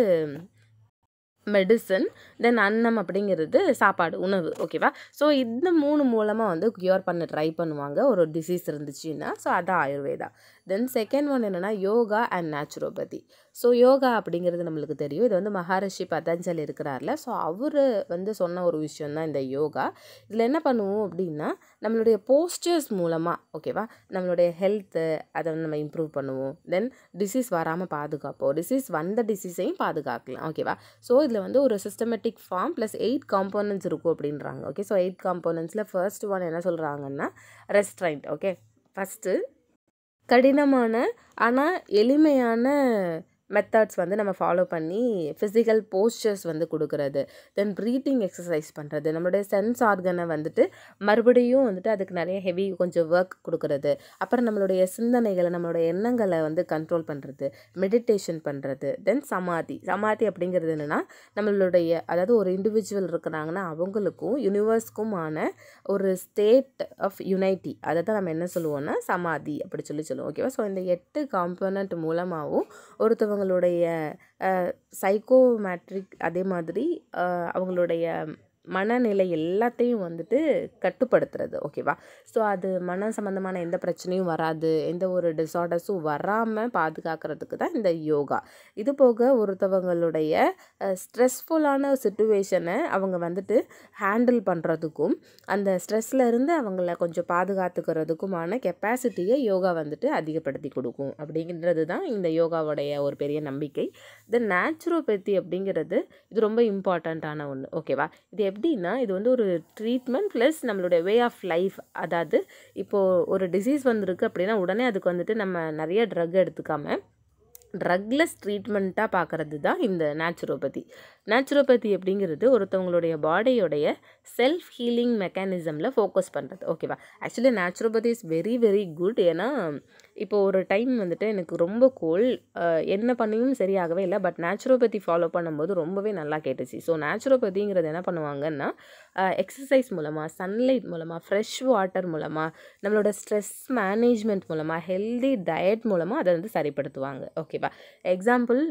மெடிசன் தென் அன்னம் அப்படிங்கிறது சாப்பாடு உணவு ஓகேவா ஸோ இந்த மூணு மூலமாக வந்து க்யூர் பண்ண ட்ரை பண்ணுவாங்க ஒரு டிசீஸ் இருந்துச்சுன்னா ஸோ அதான் ஆயுர்வேதா தென் செகண்ட் ஒன் என்னென்னா yoga and naturopathy so yoga அப்படிங்கிறது நம்மளுக்கு தெரியும் இது வந்து மகாரிஷி பதஞ்சலி இருக்கிறார்ல ஸோ அவர் வந்து சொன்ன ஒரு விஷயந்தான் இந்த யோகா இதில் என்ன பண்ணுவோம் அப்படின்னா நம்மளுடைய போஸ்டர்ஸ் மூலமாக ஓகேவா நம்மளுடைய ஹெல்த்து அதை வந்து நம்ம இம்ப்ரூவ் பண்ணுவோம் தென் டிசீஸ் வராமல் பாதுகாப்போம் டிசீஸ் வந்த டிசீஸையும் பாதுகாக்கலாம் ஓகேவா ஸோ இதில் வந்து ஒரு systematic form plus eight components இருக்கும் அப்படின்றாங்க ஓகே ஸோ எயிட் காம்போனன்ட்ஸில் ஃபர்ஸ்ட் ஒன் என்ன சொல்கிறாங்கன்னா ரெஸ்ட்ரைண்ட் ஓகே ஃபஸ்ட்டு கடினமான ஆனால் எளிமையான மெத்தட்ஸ் வந்து நம்ம ஃபாலோ பண்ணி ஃபிசிக்கல் போஸ்டர்ஸ் வந்து கொடுக்குறது தென் ப்ரீத்திங் எக்ஸசைஸ் பண்ணுறது நம்மளுடைய சென்ஸ் ஆர்கனை வந்துட்டு மறுபடியும் வந்துட்டு அதுக்கு நிறைய ஹெவி கொஞ்சம் ஒர்க் கொடுக்குறது அப்புறம் நம்மளுடைய சிந்தனைகளை நம்மளுடைய எண்ணங்களை வந்து கண்ட்ரோல் பண்ணுறது மெடிடேஷன் பண்ணுறது தென் சமாதி சமாதி அப்படிங்கிறது என்னென்னா நம்மளுடைய அதாவது ஒரு இண்டிவிஜுவல் இருக்கிறாங்கன்னா அவங்களுக்கும் யூனிவர்ஸ்க்கும் ஒரு ஸ்டேட் ஆஃப் யுனைட்டி அதை தான் நம்ம என்ன சொல்லுவோம்னா சமாதி அப்படி சொல்லி சொல்லுவோம் ஓகேவா ஸோ இந்த எட்டு காம்பனண்ட் மூலமாகவும் ஒருத்தவங்க அவங்களுடைய சைக்கோமேட்ரிக் அதே மாதிரி அவங்களுடைய மனநிலை எல்லாத்தையும் வந்துட்டு கட்டுப்படுத்துறது ஓகேவா ஸோ அது மன சம்மந்தமான எந்த பிரச்சனையும் வராது எந்த ஒரு டிஸார்டர்ஸும் வராமல் பாதுகாக்கிறதுக்கு தான் இந்த யோகா இது போக ஒருத்தவங்களுடைய ஸ்ட்ரெஸ்ஃபுல்லான சுச்சுவேஷனை அவங்க வந்துட்டு ஹேண்டில் பண்ணுறதுக்கும் அந்த ஸ்ட்ரெஸ்ஸில் இருந்து அவங்கள கொஞ்சம் பாதுகாத்துக்கிறதுக்குமான கெப்பாசிட்டியை யோகா வந்துட்டு அதிகப்படுத்தி கொடுக்கும் அப்படிங்கிறது தான் இந்த யோகாவுடைய ஒரு பெரிய நம்பிக்கை த நேச்சுரோபதி அப்படிங்கிறது இது ரொம்ப இம்பார்ட்டண்ட்டான ஒன்று ஓகேவா இது எப்படின்னா இது வந்து ஒரு ட்ரீட்மெண்ட் ப்ளஸ் நம்மளுடைய வே ஆஃப் லைஃப் அதாவது இப்போது ஒரு டிசீஸ் வந்திருக்கு அப்படின்னா உடனே அதுக்கு வந்துட்டு நம்ம நிறைய ட்ரக் எடுத்துக்காமல் ட்ரக்லெஸ் ட்ரீட்மெண்ட்டாக பார்க்குறது தான் இந்த நேச்சுரோபதி நேச்சுரோபதி அப்படிங்கிறது ஒருத்தவங்களுடைய பாடியோடைய செல்ஃப் ஹீலிங் மெக்கானிசமில் ஃபோக்கஸ் பண்ணுறது ஓகேவா actually naturopathy is very very good ஏன்னா இப்போ ஒரு டைம் வந்துட்டு எனக்கு ரொம்ப கோல் என்ன பண்ணியும் சரியாகவே இல்லை பட் நேச்சுரோபதி ஃபாலோ பண்ணும்போது ரொம்பவே நல்லா கேட்டுச்சு ஸோ நேச்சுரோபதிங்கிறது என்ன பண்ணுவாங்கன்னா எக்ஸசைஸ் மூலமாக சன்லைட் மூலமாக ஃப்ரெஷ் வாட்டர் மூலமாக நம்மளோட ஸ்ட்ரெஸ் மேனேஜ்மெண்ட் மூலமாக ஹெல்தி டயட் மூலமாக அதை வந்து சரிப்படுத்துவாங்க ஓகேவா எக்ஸாம்பிள்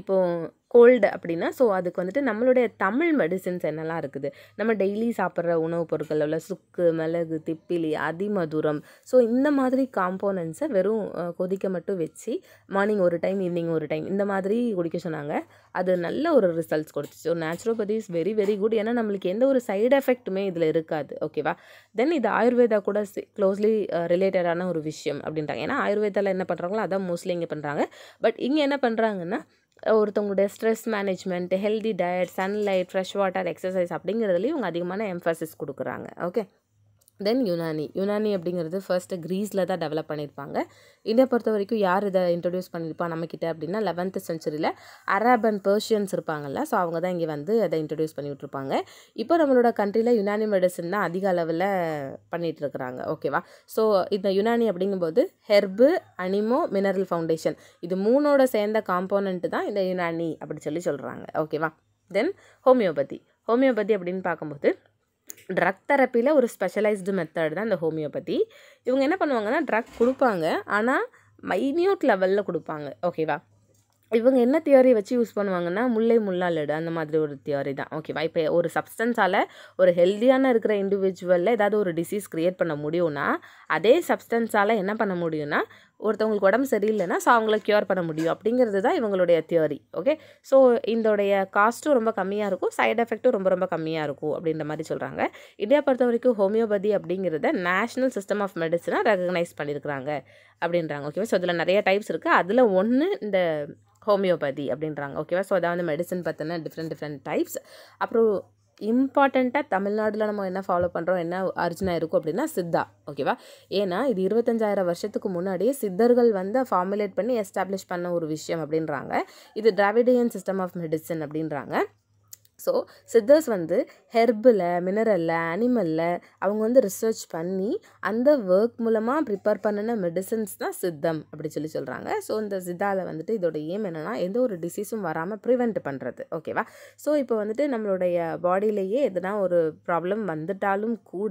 இப்போது கோல்டு அப்படின்னா ஸோ அதுக்கு வந்துட்டு நம்மளுடைய தமிழ் மெடிசின்ஸ் என்னெல்லாம் இருக்குது நம்ம டெய்லி சாப்பிட்ற உணவுப் பொருட்கள் உள்ள சுக்கு மிளகு திப்பிலி அதிமதுரம் ஸோ இந்த மாதிரி காம்போனன்ட்ஸை வெறும் கொதிக்க மட்டும் வச்சு மார்னிங் ஒரு டைம் ஈவினிங் ஒரு டைம் இந்த மாதிரி குடிக்க சொன்னாங்க அது நல்ல ஒரு ரிசல்ட்ஸ் கொடுத்துச்சு so naturopathy is very very good ஏன்னா நம்மளுக்கு எந்த ஒரு சைடு எஃபெக்ட்டுமே இதில் இருக்காது ஓகேவா தென் இது ஆயுர்வேதா கூட க்ளோஸ்லி ரிலேட்டடான ஒரு விஷயம் அப்படின்றாங்க ஏன்னா ஆயுர்வேதாவில் என்ன பண்ணுறாங்களோ அதான் மோஸ்ட்லி இங்கே பண்ணுறாங்க பட் இங்கே என்ன பண்ணுறாங்கன்னா ஒருத்தவங்களுடைய stress management healthy diet sunlight fresh water exercise அப்படிங்கிறதுலையும் இவங்க அதிகமான எம்ஃபசிஸ் கொடுக்குறாங்க ஓகே தென் யுனானி யுனானி அப்படிங்கிறது ஃபர்ஸ்ட்டு க்ரீஸில் தான் டெவலப் பண்ணியிருப்பாங்க இந்தியா பொறுத்த வரைக்கும் யார் இதை இன்ட்ரடியூஸ் பண்ணியிருப்பா நம்மக்கிட்ட அப்படின்னா லெவன்த் செஞ்சுரியில் அரப் அண்ட் பர்ஷியன்ஸ் இருப்பாங்கல்ல ஸோ அவங்க தான் இங்கே வந்து அதை இன்ட்ரடியூஸ் பண்ணி விட்ருப்பாங்க இப்போ நம்மளோட கண்ட்ரியில் யுனானி மெடிசன் தான் அதிக அளவில் இருக்கிறாங்க ஓகேவா ஸோ இந்த யுனானி அப்படிங்கும்போது ஹெர்பு அனிமோ மினரல் ஃபவுண்டேஷன் இது மூணோட சேர்ந்த காம்போனண்ட்டு தான் இந்த யுனானி அப்படின்னு சொல்லி சொல்கிறாங்க ஓகேவா தென் ஹோமியோபதி ஹோமியோபதி அப்படின்னு பார்க்கும்போது ட்ரக் தெரப்பியில் ஒரு ஸ்பெஷலைஸ்டு மெத்தட் தான் இந்த ஹோமியோபதி இவங்க என்ன பண்ணுவாங்கன்னா ட்ரக் கொடுப்பாங்க ஆனால் மைன்யூட் லெவலில் கொடுப்பாங்க ஓகேவா இவங்க என்ன தியோரி வச்சு யூஸ் பண்ணுவாங்கன்னா முல்லை முள்ளாலடு அந்த மாதிரி ஒரு தியோரி தான் ஓகேவா இப்போ ஒரு சப்ஸ்டன்ஸால் ஒரு ஹெல்த்தியான இருக்கிற இண்டிவிஜுவலில் ஏதாவது ஒரு டிசீஸ் க்ரியேட் பண்ண முடியும்னா அதே சப்ஸ்டன்ஸால் என்ன பண்ண முடியும்னா ஒருத்தவங்களுக்கு உடம்பு சரியில்லைன்னா ஸோ அவங்கள க்யூர் பண்ண முடியும் அப்படிங்கிறது தான் இவங்களுடைய தியோரி ஓகே ஸோ இதோடைய காஸ்ட்டும் ரொம்ப கம்மியாக இருக்கும் சைட் எஃபெக்ட்டும் ரொம்ப ரொம்ப கம்மியாக இருக்கும் அப்படின்ற மாதிரி சொல்கிறாங்க இந்தியா பொறுத்த வரைக்கும் ஹோமியோபதி அப்படிங்கிறத நேஷ்னல் சிஸ்டம் ஆஃப் மெடிசனாக ரெகனைஸ் பண்ணியிருக்கிறாங்க அப்படின்றாங்க ஓகேவா ஸோ அதில் நிறைய டைப்ஸ் இருக்குது அதில் ஒன்று இந்த ஹோமியோபதி அப்படின்றாங்க ஓகேவா ஸோ அதாவது மெடிசன் பார்த்தோன்னா டிஃப்ரெண்ட் டிஃப்ரெண்ட் டைப்ஸ் அப்புறம் இம்பார்ட்டண்ட்டாக தமிழ்நாட்டில் நம்ம என்ன ஃபாலோ பண்ணுறோம் என்ன அர்ஜுனாக இருக்கும் அப்படின்னா சித்தா ஓகேவா ஏன்னா இது இருபத்தஞ்சாயிரம் வருஷத்துக்கு முன்னாடியே சித்தர்கள் வந்து ஃபார்முலேட் பண்ணி எஸ்டாப்ளிஷ் பண்ண ஒரு விஷயம் அப்படின்றாங்க இது டிராவிடியன் சிஸ்டம் ஆஃப் மெடிசன் அப்படின்றாங்க ஸோ சித்தர்ஸ் வந்து ஹெர்பில் மினரலில் அனிமலில் அவங்க வந்து ரிசர்ச் பண்ணி அந்த ஒர்க் மூலமாக ப்ரிப்பேர் பண்ணின மெடிசன்ஸ் தான் சித்தம் அப்படி சொல்லி சொல்கிறாங்க ஸோ இந்த சித்தாவில் வந்துட்டு இதோட எய்ம் என்னென்னா எந்த ஒரு டிசீஸும் வராமல் ப்ரிவெண்ட் பண்ணுறது ஓகேவா ஸோ இப்போ வந்துட்டு நம்மளுடைய பாடியிலேயே எதனா ஒரு ப்ராப்ளம் வந்துட்டாலும் கூட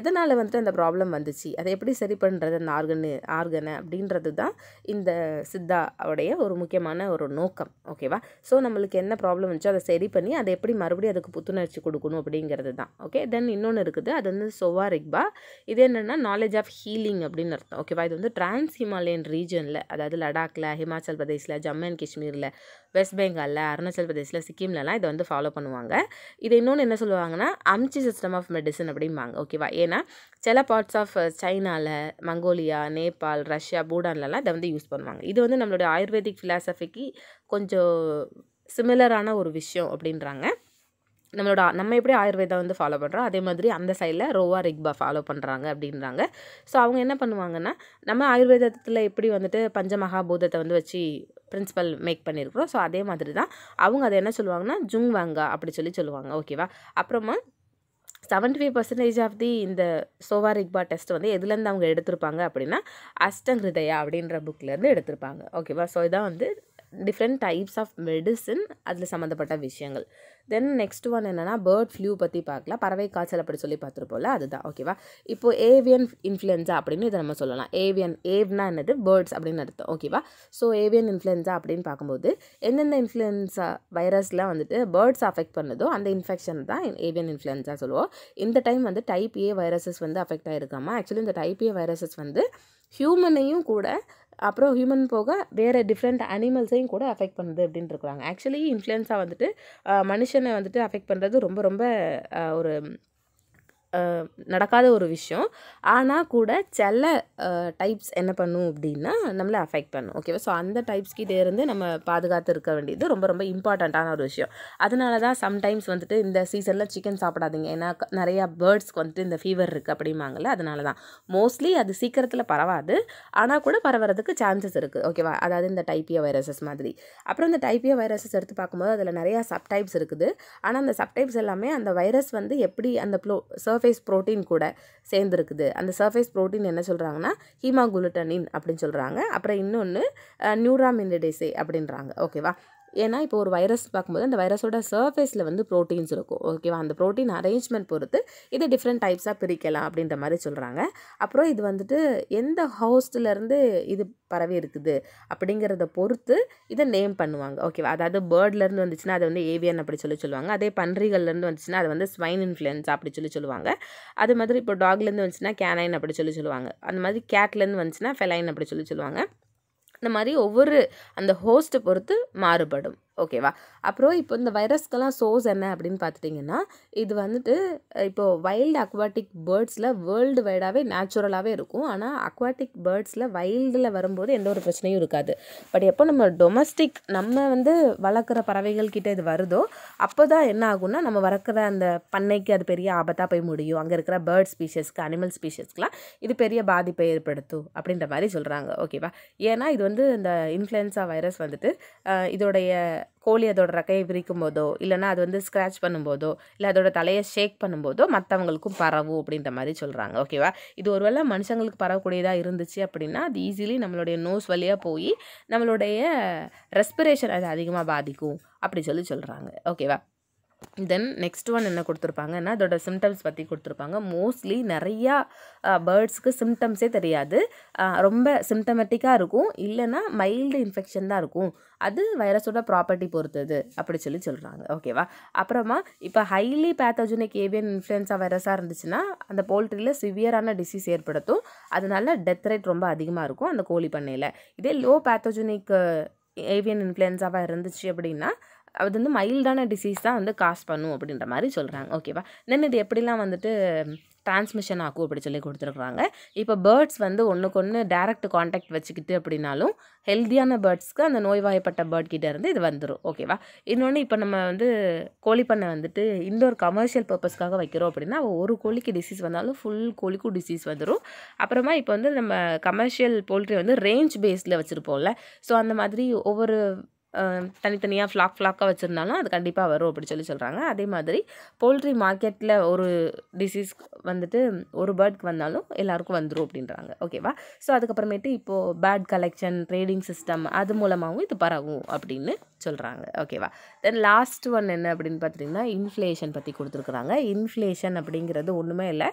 எதனால் வந்துட்டு அந்த ப்ராப்ளம் வந்துச்சு அதை எப்படி சரி பண்ணுறது அந்த ஆர்கனு ஆர்கனை அப்படின்றது தான் இந்த சித்தாவுடைய ஒரு முக்கியமான ஒரு நோக்கம் ஓகேவா ஸோ நம்மளுக்கு என்ன ப்ராப்ளம் வந்துச்சோ அதை சரி பண்ணி அதை எப்படி மறுபடியும் அதுக்கு புத்துணர்ச்சி கொடுக்கணும் அப்படிங்கிறது தான் ஓகே தென் இன்னொன்று இருக்குது அது வந்து ரிக்பா இது என்னென்னா நாலேஜ் ஆஃப் ஹீலிங் அப்படின்னு அர்த்தம் ஓகேவா இது வந்து டிரான்ஸ் ஹிமாலயன் ரீஜனில் அதாவது லடாக்கில் ஹிமாச்சல் பிரதேஷில் ஜம்மு அண்ட் காஷ்மீரில் வெஸ்ட் பெங்காலில் அருணாச்சல் பிரதேஷில் சிக்கிம்லலாம் இதை வந்து ஃபாலோ பண்ணுவாங்க இது இன்னொன்று என்ன சொல்லுவாங்கன்னா அம்ச்சி சிஸ்டம் ஆஃப் மெடிசன் அப்படிம்பாங்க ஓகேவா ஏன்னா சில பார்ட்ஸ் ஆஃப் சைனாவில் மங்கோலியா நேபாள் ரஷ்யா பூடான்லலாம் இதை வந்து யூஸ் பண்ணுவாங்க இது வந்து நம்மளுடைய ஆயுர்வேதிக் ஃபிலாசபிக்கு கொஞ்சம் சிமிலரான ஒரு விஷயம் அப்படின்றாங்க நம்மளோட நம்ம எப்படி ஆயுர்வேதா வந்து ஃபாலோ பண்ணுறோம் அதே மாதிரி அந்த சைடில் ரோவா ரிக்பா ஃபாலோ பண்ணுறாங்க அப்படின்றாங்க ஸோ அவங்க என்ன பண்ணுவாங்கன்னா நம்ம ஆயுர்வேதத்தில் எப்படி வந்துட்டு பஞ்சமகாபூதத்தை வந்து வச்சு பிரின்சிபல் மேக் பண்ணியிருக்கிறோம் ஸோ அதே மாதிரி தான் அவங்க அதை என்ன சொல்லுவாங்கன்னா ஜுங் வாங்கா அப்படி சொல்லி சொல்லுவாங்க ஓகேவா அப்புறமா seventy five percentage of the இந்த சோவா ரிக்பா டெஸ்ட் வந்து எதுலேருந்து அவங்க எடுத்திருப்பாங்க அப்படின்னா அஷ்டங்கிருதயா அப்படின்ற புக்லேருந்து எடுத்திருப்பாங்க ஓகேவா ஸோ இதான் வந்து டிஃப்ரெண்ட் டைப்ஸ் ஆஃப் மெடிசின் அதில் சம்மந்தப்பட்ட விஷயங்கள் தென் நெக்ஸ்ட் ஒன் என்னென்னா பேர்ட் ஃப்ளூ பற்றி பார்க்கலாம் பறவை காய்ச்சல் அப்படி சொல்லி பார்த்துருப்போம்ல அதுதான் ஓகேவா இப்போ ஏவியன் இன்ஃப்ளூயன்ஸா அப்படின்னு இதை நம்ம சொல்லலாம் ஏவியன் ஏவ்னா என்னது பேர்ட்ஸ் அப்படின்னு அர்த்தம் ஓகேவா ஸோ ஏவியன் இன்ஃப்ளூயன்ஸா அப்படின்னு பார்க்கும்போது எந்தெந்த இன்ஃப்ளூயன்ஸா வைரஸ்லாம் வந்துட்டு பேர்ட்ஸ் அஃபெக்ட் பண்ணுதோ அந்த இன்ஃபெக்ஷன் தான் ஏவியன் இன்ஃப்ளூயன்ஸா சொல்லுவோம் இந்த டைம் வந்து டைப் ஏ வைரஸஸ் வந்து அஃபெக்ட் ஆகிருக்காமா ஆக்சுவலி இந்த டைப் ஏ வைரஸஸ் வந்து ஹியூமனையும் கூட அப்புறம் ஹியூமன் போக வேறு டிஃப்ரெண்ட் அனிமல்ஸையும் கூட அஃபெக்ட் பண்ணுது அப்படின்னு இருக்கிறாங்க ஆக்சுவலி இன்ஃப்ளூயன்ஸாக வந்துட்டு மனுஷனை வந்துட்டு அஃபெக்ட் பண்ணுறது ரொம்ப ரொம்ப ஒரு நடக்காத ஒரு விஷயம் ஆனால் கூட சில டைப்ஸ் என்ன பண்ணும் அப்படின்னா நம்மளை அஃபெக்ட் பண்ணும் ஓகேவா ஸோ அந்த டைப்ஸ்கிட்டே இருந்து நம்ம பாதுகாத்து இருக்க வேண்டியது ரொம்ப ரொம்ப இம்பார்ட்டண்ட்டான ஒரு விஷயம் அதனால தான் சம்டைம்ஸ் வந்துட்டு இந்த சீசனில் சிக்கன் சாப்பிடாதீங்க ஏன்னா நிறையா பேர்ட்ஸ்க்கு வந்துட்டு இந்த ஃபீவர் இருக்குது அப்படிம்பாங்கல்ல அதனால தான் மோஸ்ட்லி அது சீக்கிரத்தில் பரவாது ஆனால் கூட பரவறதுக்கு சான்சஸ் இருக்குது ஓகேவா அதாவது இந்த டைப்பியா வைரஸஸ் மாதிரி அப்புறம் இந்த டைப்பியா வைரஸஸ் எடுத்து பார்க்கும்போது அதில் நிறையா சப்டைப்ஸ் இருக்குது ஆனால் அந்த சப்டைப்ஸ் எல்லாமே அந்த வைரஸ் வந்து எப்படி அந்த ப்ளோ சர்ஃபே சர்ஃபேஸ் ப்ரோட்டீன் கூட சேர்ந்துருக்குது அந்த சர்ஃபேஸ் ப்ரோட்டீன் என்ன சொல்கிறாங்கன்னா ஹீமாகுலுட்டனின் அப்படின்னு சொல்கிறாங்க அப்புறம் இன்னொன்று நியூராமினிடேசே அப்படின்றாங்க ஓகேவா ஏன்னா இப்போ ஒரு வைரஸ் பார்க்கும்போது அந்த வைரஸோட சர்ஃபேஸில் வந்து ப்ரோட்டீன்ஸ் இருக்கும் ஓகேவா அந்த ப்ரோட்டீன் அரேஞ்ச்மெண்ட் பொறுத்து இது டிஃப்ரெண்ட் டைப்ஸாக பிரிக்கலாம் அப்படின்ற மாதிரி சொல்கிறாங்க அப்புறம் இது வந்துட்டு எந்த ஹவுஸ்டிலேருந்து இது பரவி இருக்குது அப்படிங்கிறத பொறுத்து இதை நேம் பண்ணுவாங்க ஓகேவா அதாவது பேர்ட்லேருந்து வந்துச்சுன்னா அதை வந்து ஏவியன் அப்படி சொல்லி சொல்லுவாங்க அதே பன்றிகள்லேருந்து வந்துச்சுன்னா அது வந்து ஸ்வைன் இன்ஃப்ளூயன்ஸா அப்படி சொல்லி சொல்லுவாங்க அது மாதிரி இப்போ டாக்லேருந்து வந்துச்சுன்னா கேனைன் அப்படி சொல்லி சொல்லுவாங்க அந்த மாதிரி கேட்லேருந்து வந்துச்சுன்னா ஃபெலைன் அப்படி சொல்லி சொல்லுவாங்க இந்த மாதிரி ஒவ்வொரு அந்த ஹோஸ்ட்டை பொறுத்து மாறுபடும் ஓகேவா அப்புறம் இப்போ இந்த வைரஸ்க்கெல்லாம் சோர்ஸ் என்ன அப்படின்னு பார்த்துட்டிங்கன்னா இது வந்துட்டு இப்போது வைல்டு அக்வாட்டிக் பேர்ட்ஸில் வேர்ல்டு வைடாகவே நேச்சுரலாகவே இருக்கும் ஆனால் அக்வாட்டிக் பேர்ட்ஸில் வைல்டில் வரும்போது எந்த ஒரு பிரச்சனையும் இருக்காது பட் எப்போ நம்ம டொமஸ்டிக் நம்ம வந்து வளர்க்குற பறவைகள் கிட்டே இது வருதோ அப்போ தான் என்ன ஆகும்னா நம்ம வளர்க்குற அந்த பண்ணைக்கு அது பெரிய ஆபத்தாக போய் முடியும் அங்கே இருக்கிற பேர்ட் ஸ்பீஷஸ்க்கு அனிமல் ஸ்பீஷஸ்க்கெலாம் இது பெரிய பாதிப்பை ஏற்படுத்தும் அப்படின்ற மாதிரி சொல்கிறாங்க ஓகேவா ஏன்னா இது வந்து இந்த இன்ஃப்ளூயன்ஸா வைரஸ் வந்துட்டு இதோடைய கோழி அதோட ரக்கையை விரிக்கும் போதோ இல்லைனா அது வந்து ஸ்க்ராச் பண்ணும்போதோ இல்லை அதோட தலையை ஷேக் பண்ணும்போதோ மற்றவங்களுக்கும் பரவும் அப்படின்ற மாதிரி சொல்கிறாங்க ஓகேவா இது ஒருவேளை மனுஷங்களுக்கு பரவக்கூடியதாக இருந்துச்சு அப்படின்னா அது ஈஸிலி நம்மளுடைய நோஸ் வழியாக போய் நம்மளுடைய ரெஸ்பிரேஷன் அது அதிகமாக பாதிக்கும் அப்படி சொல்லி சொல்கிறாங்க ஓகேவா தென் நெக்ஸ்ட் ஒன் என்ன கொடுத்துருப்பாங்கன்னா அதோட சிம்டம்ஸ் பற்றி கொடுத்துருப்பாங்க மோஸ்ட்லி நிறையா பேர்ட்ஸுக்கு சிம்டம்ஸே தெரியாது ரொம்ப சிம்டமேட்டிக்காக இருக்கும் இல்லைன்னா மைல்டு இன்ஃபெக்ஷன் தான் இருக்கும் அது வைரஸோட ப்ராப்பர்ட்டி பொறுத்தது அப்படி சொல்லி சொல்கிறாங்க ஓகேவா அப்புறமா இப்போ ஹைலி பேத்தோஜனிக் ஏவியன் இன்ஃப்ளூயன்ஸா வைரஸாக இருந்துச்சுன்னா அந்த போல்ட்ரியில் சிவியரான டிசீஸ் ஏற்படுத்தும் அதனால டெத் ரேட் ரொம்ப அதிகமாக இருக்கும் அந்த கோழி பண்ணையில் இதே லோ பேத்தோஜனிக் ஏவியன் இன்ஃப்ளூயன்ஸாவாக இருந்துச்சு அப்படின்னா அது வந்து மைல்டான டிசீஸ் தான் வந்து காஸ் பண்ணும் அப்படின்ற மாதிரி சொல்கிறாங்க ஓகேவா தென் இது எப்படிலாம் வந்துட்டு டிரான்ஸ்மிஷன் ஆகும் அப்படி சொல்லி கொடுத்துருக்குறாங்க இப்போ பேர்ட்ஸ் வந்து ஒன்றுக்கு ஒன்று டேரக்ட் காண்டாக்ட் வச்சுக்கிட்டு அப்படின்னாலும் ஹெல்த்தியான பேர்ட்ஸ்க்கு அந்த நோய்வாயப்பட்ட பேர்ட் கிட்டே இருந்து இது வந்துடும் ஓகேவா இன்னொன்று இப்போ நம்ம வந்து கோழி பண்ணை வந்துட்டு இண்டோர் கமர்ஷியல் பர்பஸ்க்காக வைக்கிறோம் அப்படின்னா ஒரு கோழிக்கு டிசீஸ் வந்தாலும் ஃபுல் கோழிக்கும் டிசீஸ் வந்துடும் அப்புறமா இப்போ வந்து நம்ம கமர்ஷியல் போல்ட்ரி வந்து ரேஞ்ச் பேஸில் வச்சுருப்போம்ல ஸோ அந்த மாதிரி ஒவ்வொரு தனித்தனியாக ஃப்ளாக் ஃப்ளாக்காக வச்சுருந்தாலும் அது கண்டிப்பாக வரும் அப்படின்னு சொல்லி சொல்கிறாங்க அதே மாதிரி போல்ட்ரி மார்க்கெட்டில் ஒரு டிசீஸ் வந்துட்டு ஒரு பேர்டுக்கு வந்தாலும் எல்லாருக்கும் வந்துடும் அப்படின்றாங்க ஓகேவா ஸோ அதுக்கப்புறமேட்டு இப்போது பேர்ட் கலெக்ஷன் ட்ரேடிங் சிஸ்டம் அது மூலமாகவும் இது பரவும் அப்படின்னு சொல்கிறாங்க ஓகேவா தென் லாஸ்ட் ஒன் என்ன அப்படின்னு பார்த்துட்டிங்கன்னா இன்ஃப்ளேஷன் பற்றி கொடுத்துருக்குறாங்க இன்ஃப்ளேஷன் அப்படிங்கிறது ஒன்றுமே இல்லை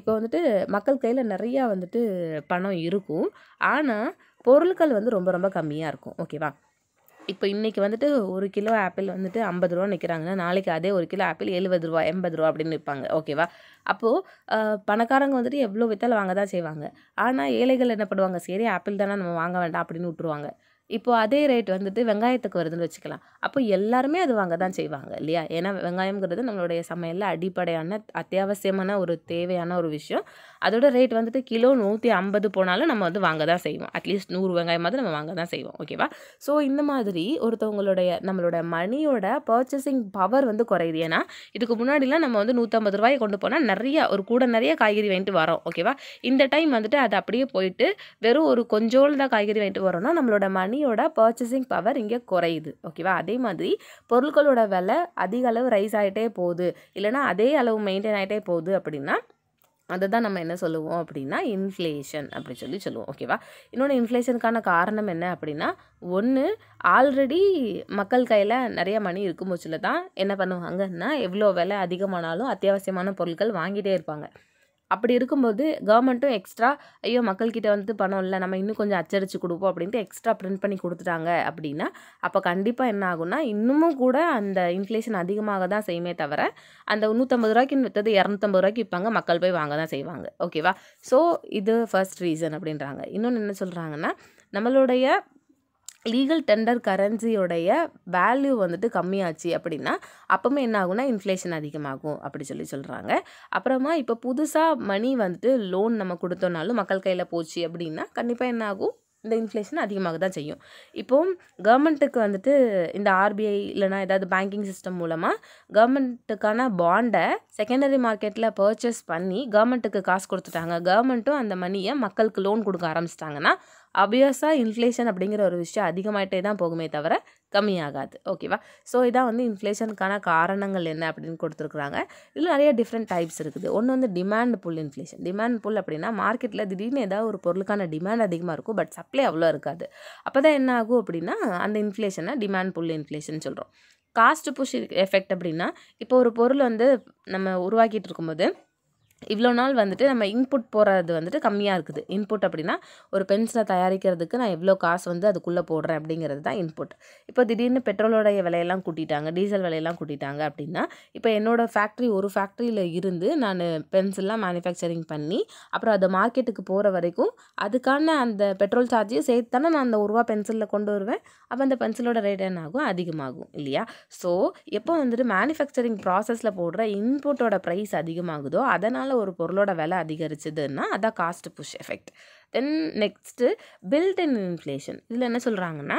இப்போ வந்துட்டு மக்கள் கையில் நிறையா வந்துட்டு பணம் இருக்கும் ஆனால் பொருட்கள் வந்து ரொம்ப ரொம்ப கம்மியாக இருக்கும் ஓகேவா இப்போ இன்றைக்கி வந்துட்டு ஒரு கிலோ ஆப்பிள் வந்துட்டு ஐம்பது ரூபா நிற்கிறாங்கன்னா நாளைக்கு அதே ஒரு கிலோ ஆப்பிள் எழுபது ரூபா எண்பது ரூபா அப்படின்னு நிற்பாங்க ஓகேவா அப்போது பணக்காரங்க வந்துட்டு எவ்வளோ விற்றாலும் வாங்க தான் செய்வாங்க ஆனால் ஏழைகள் என்ன பண்ணுவாங்க சரி ஆப்பிள் தானே நம்ம வாங்க வேண்டாம் அப்படின்னு விட்டுருவாங்க இப்போது அதே ரேட் வந்துட்டு வெங்காயத்துக்கு வருதுன்னு வச்சுக்கலாம் அப்போ எல்லாருமே அது வாங்க தான் செய்வாங்க இல்லையா ஏன்னா வெங்காயம்ங்கிறது நம்மளுடைய சமையலில் அடிப்படையான அத்தியாவசியமான ஒரு தேவையான ஒரு விஷயம் அதோட ரேட் வந்துட்டு கிலோ நூற்றி ஐம்பது போனாலும் நம்ம வந்து வாங்க தான் செய்வோம் அட்லீஸ்ட் நூறு வெங்காயமாவது நம்ம வாங்க தான் செய்வோம் ஓகேவா ஸோ இந்த மாதிரி ஒருத்தவங்களுடைய நம்மளோட மணியோட பர்ச்சேசிங் பவர் வந்து குறையுது ஏன்னா இதுக்கு முன்னாடிலாம் நம்ம வந்து நூற்றம்பது ரூபாய் கொண்டு போனால் நிறைய ஒரு கூட நிறைய காய்கறி வாங்கிட்டு வரோம் ஓகேவா இந்த டைம் வந்துட்டு அது அப்படியே போயிட்டு வெறும் ஒரு கொஞ்சோல் தான் காய்கறி வாங்கிட்டு வரோம்னா நம்மளோட மணியோட பர்ச்சேசிங் பவர் இங்கே குறையுது ஓகேவா அதே மாதிரி பொருட்களோட விலை அதிக அளவு ரைஸ் ஆகிட்டே போகுது இல்லைனா அதே அளவு மெயின்டைன் ஆகிட்டே போகுது அப்படின்னா அதை தான் நம்ம என்ன சொல்லுவோம் அப்படின்னா இன்ஃப்ளேஷன் அப்படி சொல்லி சொல்லுவோம் ஓகேவா இன்னொன்று இன்ஃப்ளேஷனுக்கான காரணம் என்ன அப்படின்னா ஒன்று ஆல்ரெடி மக்கள் கையில் நிறைய மணி இருக்கும் போச்சுல தான் என்ன பண்ணுவாங்கன்னா எவ்வளோ விலை அதிகமானாலும் அத்தியாவசியமான பொருட்கள் வாங்கிட்டே இருப்பாங்க அப்படி இருக்கும்போது கவர்மெண்ட்டும் எக்ஸ்ட்ரா ஐயோ மக்கள்கிட்ட வந்து பணம் இல்லை நம்ம இன்னும் கொஞ்சம் அச்சடிச்சு கொடுப்போம் அப்படின்ட்டு எக்ஸ்ட்ரா பிரிண்ட் பண்ணி கொடுத்துட்டாங்க அப்படின்னா அப்போ கண்டிப்பாக என்ன ஆகும்னா இன்னமும் கூட அந்த இன்ஃப்ளேஷன் அதிகமாக தான் செய்யுமே தவிர அந்த நூற்றம்பது ரூபாய்க்கு விற்றது இரநூத்தம்பது ரூபாய்க்கு விற்பாங்க மக்கள் போய் வாங்க தான் செய்வாங்க ஓகேவா ஸோ இது ஃபர்ஸ்ட் ரீசன் அப்படின்றாங்க இன்னொன்று என்ன சொல்கிறாங்கன்னா நம்மளுடைய லீகல் டெண்டர் கரன்சியோடைய வேல்யூ வந்துட்டு கம்மியாச்சு அப்படின்னா அப்போவுமே என்ன ஆகும்னா இன்ஃப்ளேஷன் அதிகமாகும் அப்படி சொல்லி சொல்கிறாங்க அப்புறமா இப்போ புதுசாக மணி வந்துட்டு லோன் நம்ம கொடுத்தோன்னாலும் மக்கள் கையில் போச்சு அப்படின்னா கண்டிப்பாக என்ன ஆகும் இந்த இன்ஃப்ளேஷன் அதிகமாக தான் செய்யும் இப்போது கவர்மெண்ட்டுக்கு வந்துட்டு இந்த ஆர்பிஐ இல்லைனா ஏதாவது பேங்கிங் சிஸ்டம் மூலமாக கவர்மெண்ட்டுக்கான பாண்டை செகண்டரி மார்க்கெட்டில் பர்ச்சேஸ் பண்ணி கவர்மெண்ட்டுக்கு காசு கொடுத்துட்டாங்க கவர்மெண்ட்டும் அந்த மணியை மக்களுக்கு லோன் கொடுக்க ஆரம்பிச்சிட்டாங்கன்னா அபியாஸாக இன்ஃப்ளேஷன் அப்படிங்கிற ஒரு விஷயம் அதிகமாகிட்டே தான் போகுமே தவிர கம்மியாகாது ஓகேவா ஸோ இதான் வந்து இன்ஃப்ளேஷனுக்கான காரணங்கள் என்ன அப்படின்னு கொடுத்துருக்குறாங்க இதில் நிறைய டிஃப்ரெண்ட் டைப்ஸ் இருக்குது ஒன்று வந்து demand pull inflation demand pull அப்படின்னா மார்க்கெட்டில் திடீர்னு ஏதாவது ஒரு பொருளுக்கான டிமாண்ட் அதிகமாக இருக்கும் பட் சப்ளை அவ்வளோ இருக்காது அப்போ தான் என்ன ஆகும் அப்படின்னா அந்த இன்ஃப்ளேஷனை டிமாண்ட் புல் இன்ஃப்ளேஷன் சொல்கிறோம் காஸ்ட் புஷ் எஃபெக்ட் அப்படின்னா இப்போ ஒரு பொருள் வந்து நம்ம உருவாக்கிட்டு இருக்கும்போது இவ்வளோ நாள் வந்துட்டு நம்ம இன்புட் போடுறது வந்துட்டு கம்மியாக இருக்குது இன்புட் அப்படின்னா ஒரு பென்சிலை தயாரிக்கிறதுக்கு நான் எவ்வளோ காசு வந்து அதுக்குள்ளே போடுறேன் அப்படிங்கிறது தான் இன்புட் இப்போ திடீர்னு பெட்ரோலோடைய விலையெல்லாம் கூட்டிட்டாங்க டீசல் விலையெல்லாம் கூட்டிட்டாங்க அப்படின்னா இப்போ என்னோடய ஃபேக்ட்ரி ஒரு ஃபேக்ட்ரியில் இருந்து நான் பென்சில்லாம் மேனுஃபேக்சரிங் பண்ணி அப்புறம் அதை மார்க்கெட்டுக்கு போகிற வரைக்கும் அதுக்கான அந்த பெட்ரோல் சார்ஜையும் சேர்த்து தானே நான் அந்த ஒரு ரூபா பென்சிலில் கொண்டு வருவேன் அப்போ அந்த பென்சிலோட ரேட் என்ன ஆகும் அதிகமாகும் இல்லையா ஸோ எப்போ வந்துட்டு மேனுஃபேக்சரிங் ப்ராசஸில் போடுற இன்புட்டோட ப்ரைஸ் அதிகமாகுதோ அதனால் அதனால் ஒரு பொருளோட விலை அதிகரிச்சதுன்னா அதான் cost push effect then next built in inflation இதில் என்ன சொல்கிறாங்கன்னா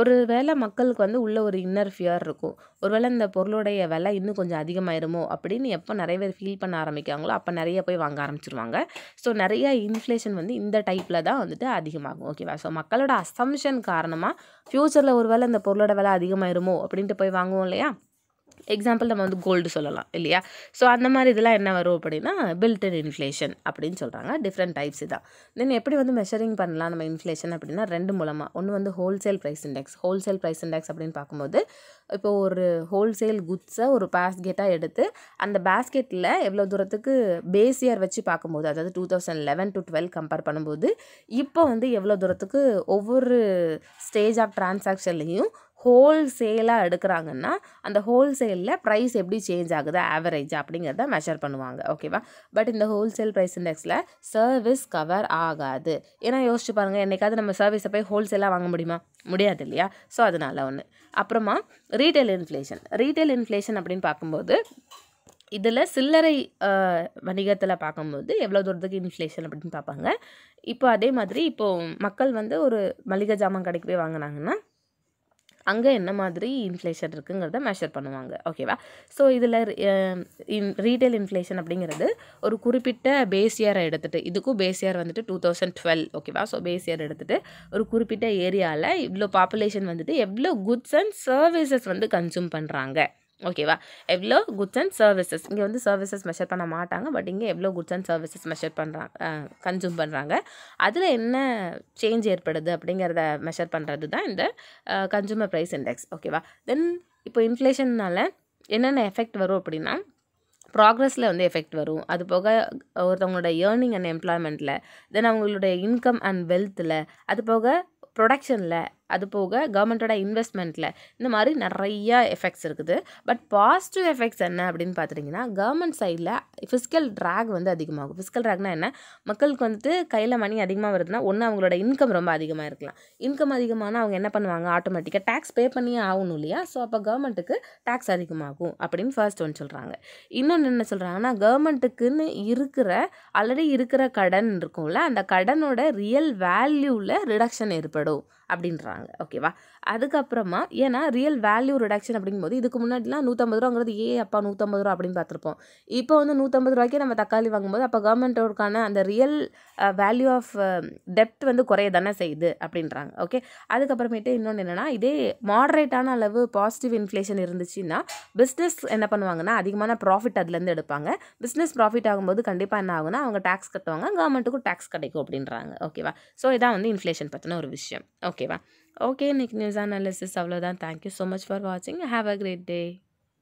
ஒரு வேளை மக்களுக்கு வந்து உள்ளே ஒரு இன்னர் ஃபியர் இருக்கும் ஒரு வேளை இந்த பொருளுடைய விலை இன்னும் கொஞ்சம் அதிகமாயிருமோ அப்படின்னு எப்போ நிறைய பேர் ஃபீல் பண்ண ஆரம்பிக்காங்களோ அப்போ நிறைய போய் வாங்க ஆரம்பிச்சிருவாங்க ஸோ நிறைய இன்ஃப்ளேஷன் வந்து இந்த டைப்பில் தான் வந்துட்டு அதிகமாகும் ஓகேவா ஸோ மக்களோட அசம்ஷன் காரணமாக ஃப்யூச்சரில் ஒரு வேளை இந்த பொருளோட விலை அதிகமாயிருமோ அப்படின்ட்டு போய் வாங்குவோம் இல்லையா எக்ஸாம்பிள் நம்ம வந்து கோல்டு சொல்லலாம் இல்லையா ஸோ அந்த மாதிரி இதெல்லாம் என்ன வரும் அப்படின்னா பில்டன் இன்ஃப்ளேஷன் அப்படின்னு சொல்கிறாங்க டிஃப்ரெண்ட் டைப்ஸ் தான் தென் எப்படி வந்து மெஷரிங் பண்ணலாம் நம்ம இன்ஃப்ளேஷன் அப்படின்னா ரெண்டு மூலமாக ஒன்று வந்து wholesale price index wholesale price index அப்படின்னு பார்க்கும்போது இப்போது ஒரு ஹோல்சேல் குட்ஸை ஒரு பேஸ்கெட்டாக எடுத்து அந்த பேஸ்கெட்டில் எவ்வளோ தூரத்துக்கு பேஸ் இயர் வச்சு பார்க்கும்போது அதாவது two thousand eleven to twelve compare பண்ணும்போது இப்போ வந்து எவ்வளோ தூரத்துக்கு ஒவ்வொரு ஸ்டேஜ் ஆஃப் ட்ரான்சாக்ஷன்லேயும் ஹோல்சேலாக எடுக்கிறாங்கன்னா அந்த ஹோல்சேலில் ப்ரைஸ் எப்படி சேஞ்ச் ஆகுது ஆவரேஜ் அப்படிங்கிறத மெஷர் பண்ணுவாங்க ஓகேவா பட் இந்த ஹோல்சேல் ப்ரைஸ் இண்டெக்ஸில் சர்வீஸ் கவர் ஆகாது ஏன்னா யோசிச்சு பாருங்கள் என்றைக்காவது நம்ம சர்வீஸை போய் ஹோல்சேலாக வாங்க முடியுமா முடியாது இல்லையா ஸோ அதனால் ஒன்று அப்புறமா ரீட்டைல் இன்ஃப்ளேஷன் ரீட்டைல் இன்ஃப்ளேஷன் அப்படின்னு பார்க்கும்போது இதில் சில்லறை வணிகத்தில் பார்க்கும்போது எவ்வளோ தூரத்துக்கு இன்ஃப்ளேஷன் அப்படின்னு பார்ப்பாங்க இப்போ அதே மாதிரி இப்போது மக்கள் வந்து ஒரு மளிகை ஜாமான் கடைக்கு போய் வாங்கினாங்கன்னா அங்கே என்ன மாதிரி இன்ஃப்ளேஷன் இருக்குங்கிறத மெஷர் பண்ணுவாங்க ஓகேவா ஸோ இதில் ரீட்டைல் இன்ஃப்ளேஷன் அப்படிங்கிறது ஒரு குறிப்பிட்ட பேஸ் இயரை எடுத்துகிட்டு இதுக்கும் பேஸ் இயர் வந்துட்டு டூ தௌசண்ட் டுவெல் ஓகேவா ஸோ பேஸ் இயர் எடுத்துகிட்டு ஒரு குறிப்பிட்ட ஏரியாவில் இவ்வளோ பாப்புலேஷன் வந்துட்டு எவ்வளோ குட்ஸ் அண்ட் சர்வீசஸ் வந்து கன்சியூம் பண்ணுறாங்க ஓகேவா எவ்வளோ குட்ஸ் அண்ட் சர்வீசஸ் இங்கே வந்து சர்வீசஸ் மெஷர் பண்ண மாட்டாங்க பட் இங்கே எவ்வளோ குட்ஸ் அண்ட் சர்வீசஸ் மெஷர் பண்ணுறாங்க கன்சூம் பண்ணுறாங்க அதில் என்ன சேஞ்ச் ஏற்படுது அப்படிங்கிறத மெஷர் பண்ணுறது தான் இந்த கன்சூமர் ப்ரைஸ் இண்டெக்ஸ் ஓகேவா தென் இப்போ இன்ஃப்ளேஷன்னால் என்னென்ன எஃபெக்ட் வரும் அப்படின்னா ப்ராக்ரஸில் வந்து எஃபெக்ட் வரும் அது போக ஒருத்தவங்களோட ஏர்னிங் அண்ட் எம்ப்ளாய்மெண்ட்டில் தென் அவங்களுடைய இன்கம் அண்ட் வெல்த்தில் அது போக ப்ரொடக்ஷனில் அது போக கவர்மெண்ட்டோட இன்வெஸ்ட்மெண்ட்டில் இந்த மாதிரி நிறையா எஃபெக்ட்ஸ் இருக்குது பட் பாசிட்டிவ் எஃபெக்ட்ஸ் என்ன அப்படின்னு பார்த்துட்டிங்கன்னா கவர்மெண்ட் சைடில் ஃபிஸிக்கல் ட்ராக் வந்து அதிகமாகும் ஃபிஸிக்கல் ட்ராக்னா என்ன மக்களுக்கு வந்துட்டு கையில் மணி அதிகமாக வருதுன்னா ஒன்று அவங்களோட இன்கம் ரொம்ப அதிகமாக இருக்கலாம் இன்கம் அதிகமான அவங்க என்ன பண்ணுவாங்க ஆட்டோமேட்டிக்காக டேக்ஸ் பே பண்ணியே ஆகணும் இல்லையா ஸோ அப்போ கவர்மெண்ட்டுக்கு டேக்ஸ் அதிகமாகும் அப்படின்னு ஃபர்ஸ்ட் ஒன்று சொல்கிறாங்க இன்னொன்று என்ன சொல்கிறாங்கன்னா கவர்மெண்ட்டுக்குன்னு இருக்கிற ஆல்ரெடி இருக்கிற கடன் இருக்கும்ல அந்த கடனோட ரியல் வேல்யூவில் ரிடக்ஷன் ஏற்படும் அப்படின்றாங்க ஓகேவா அதுக்கப்புறமா ஏன்னா ரியல் வேல்யூ ரிடக்ஷன் அப்படிங்கும்போது இதுக்கு முன்னாடிலாம் நூற்றம்பது ரூபாங்கிறது ஏ அப்பா நூற்றம்பது ரூபா அப்படின்னு பார்த்துருப்போம் இப்போ வந்து நூற்றம்பது ரூபாய்க்கே நம்ம தக்காளி வாங்கும்போது அப்போ கவர்மெண்ட்டோருக்கான அந்த ரியல் வேல்யூ ஆஃப் டெப்த் வந்து குறைய தானே செய்யுது அப்படின்றாங்க ஓகே அதுக்கப்புறமேட்டு இன்னொன்று என்னென்னா இதே மாடரேட்டான அளவு பாசிட்டிவ் இன்ஃப்ளேஷன் இருந்துச்சுன்னா பிஸ்னஸ் என்ன பண்ணுவாங்கன்னா அதிகமான ப்ராஃபிட் அதுலேருந்து எடுப்பாங்க பிஸ்னஸ் ப்ராஃபிட் ஆகும்போது கண்டிப்பாக என்ன ஆகுனா அவங்க டேக்ஸ் கட்டுவாங்க கவர்மெண்ட்டுக்கும் டேக்ஸ் கிடைக்கும் அப்படின்றாங்க ஓகேவா ஸோ இதான் வந்து இன்ஃப்ளேஷன் பற்றின ஒரு விஷயம் ஓகேவா Okay, Nick News Analysis, Avlodan. Thank you so much for watching. Have a great day.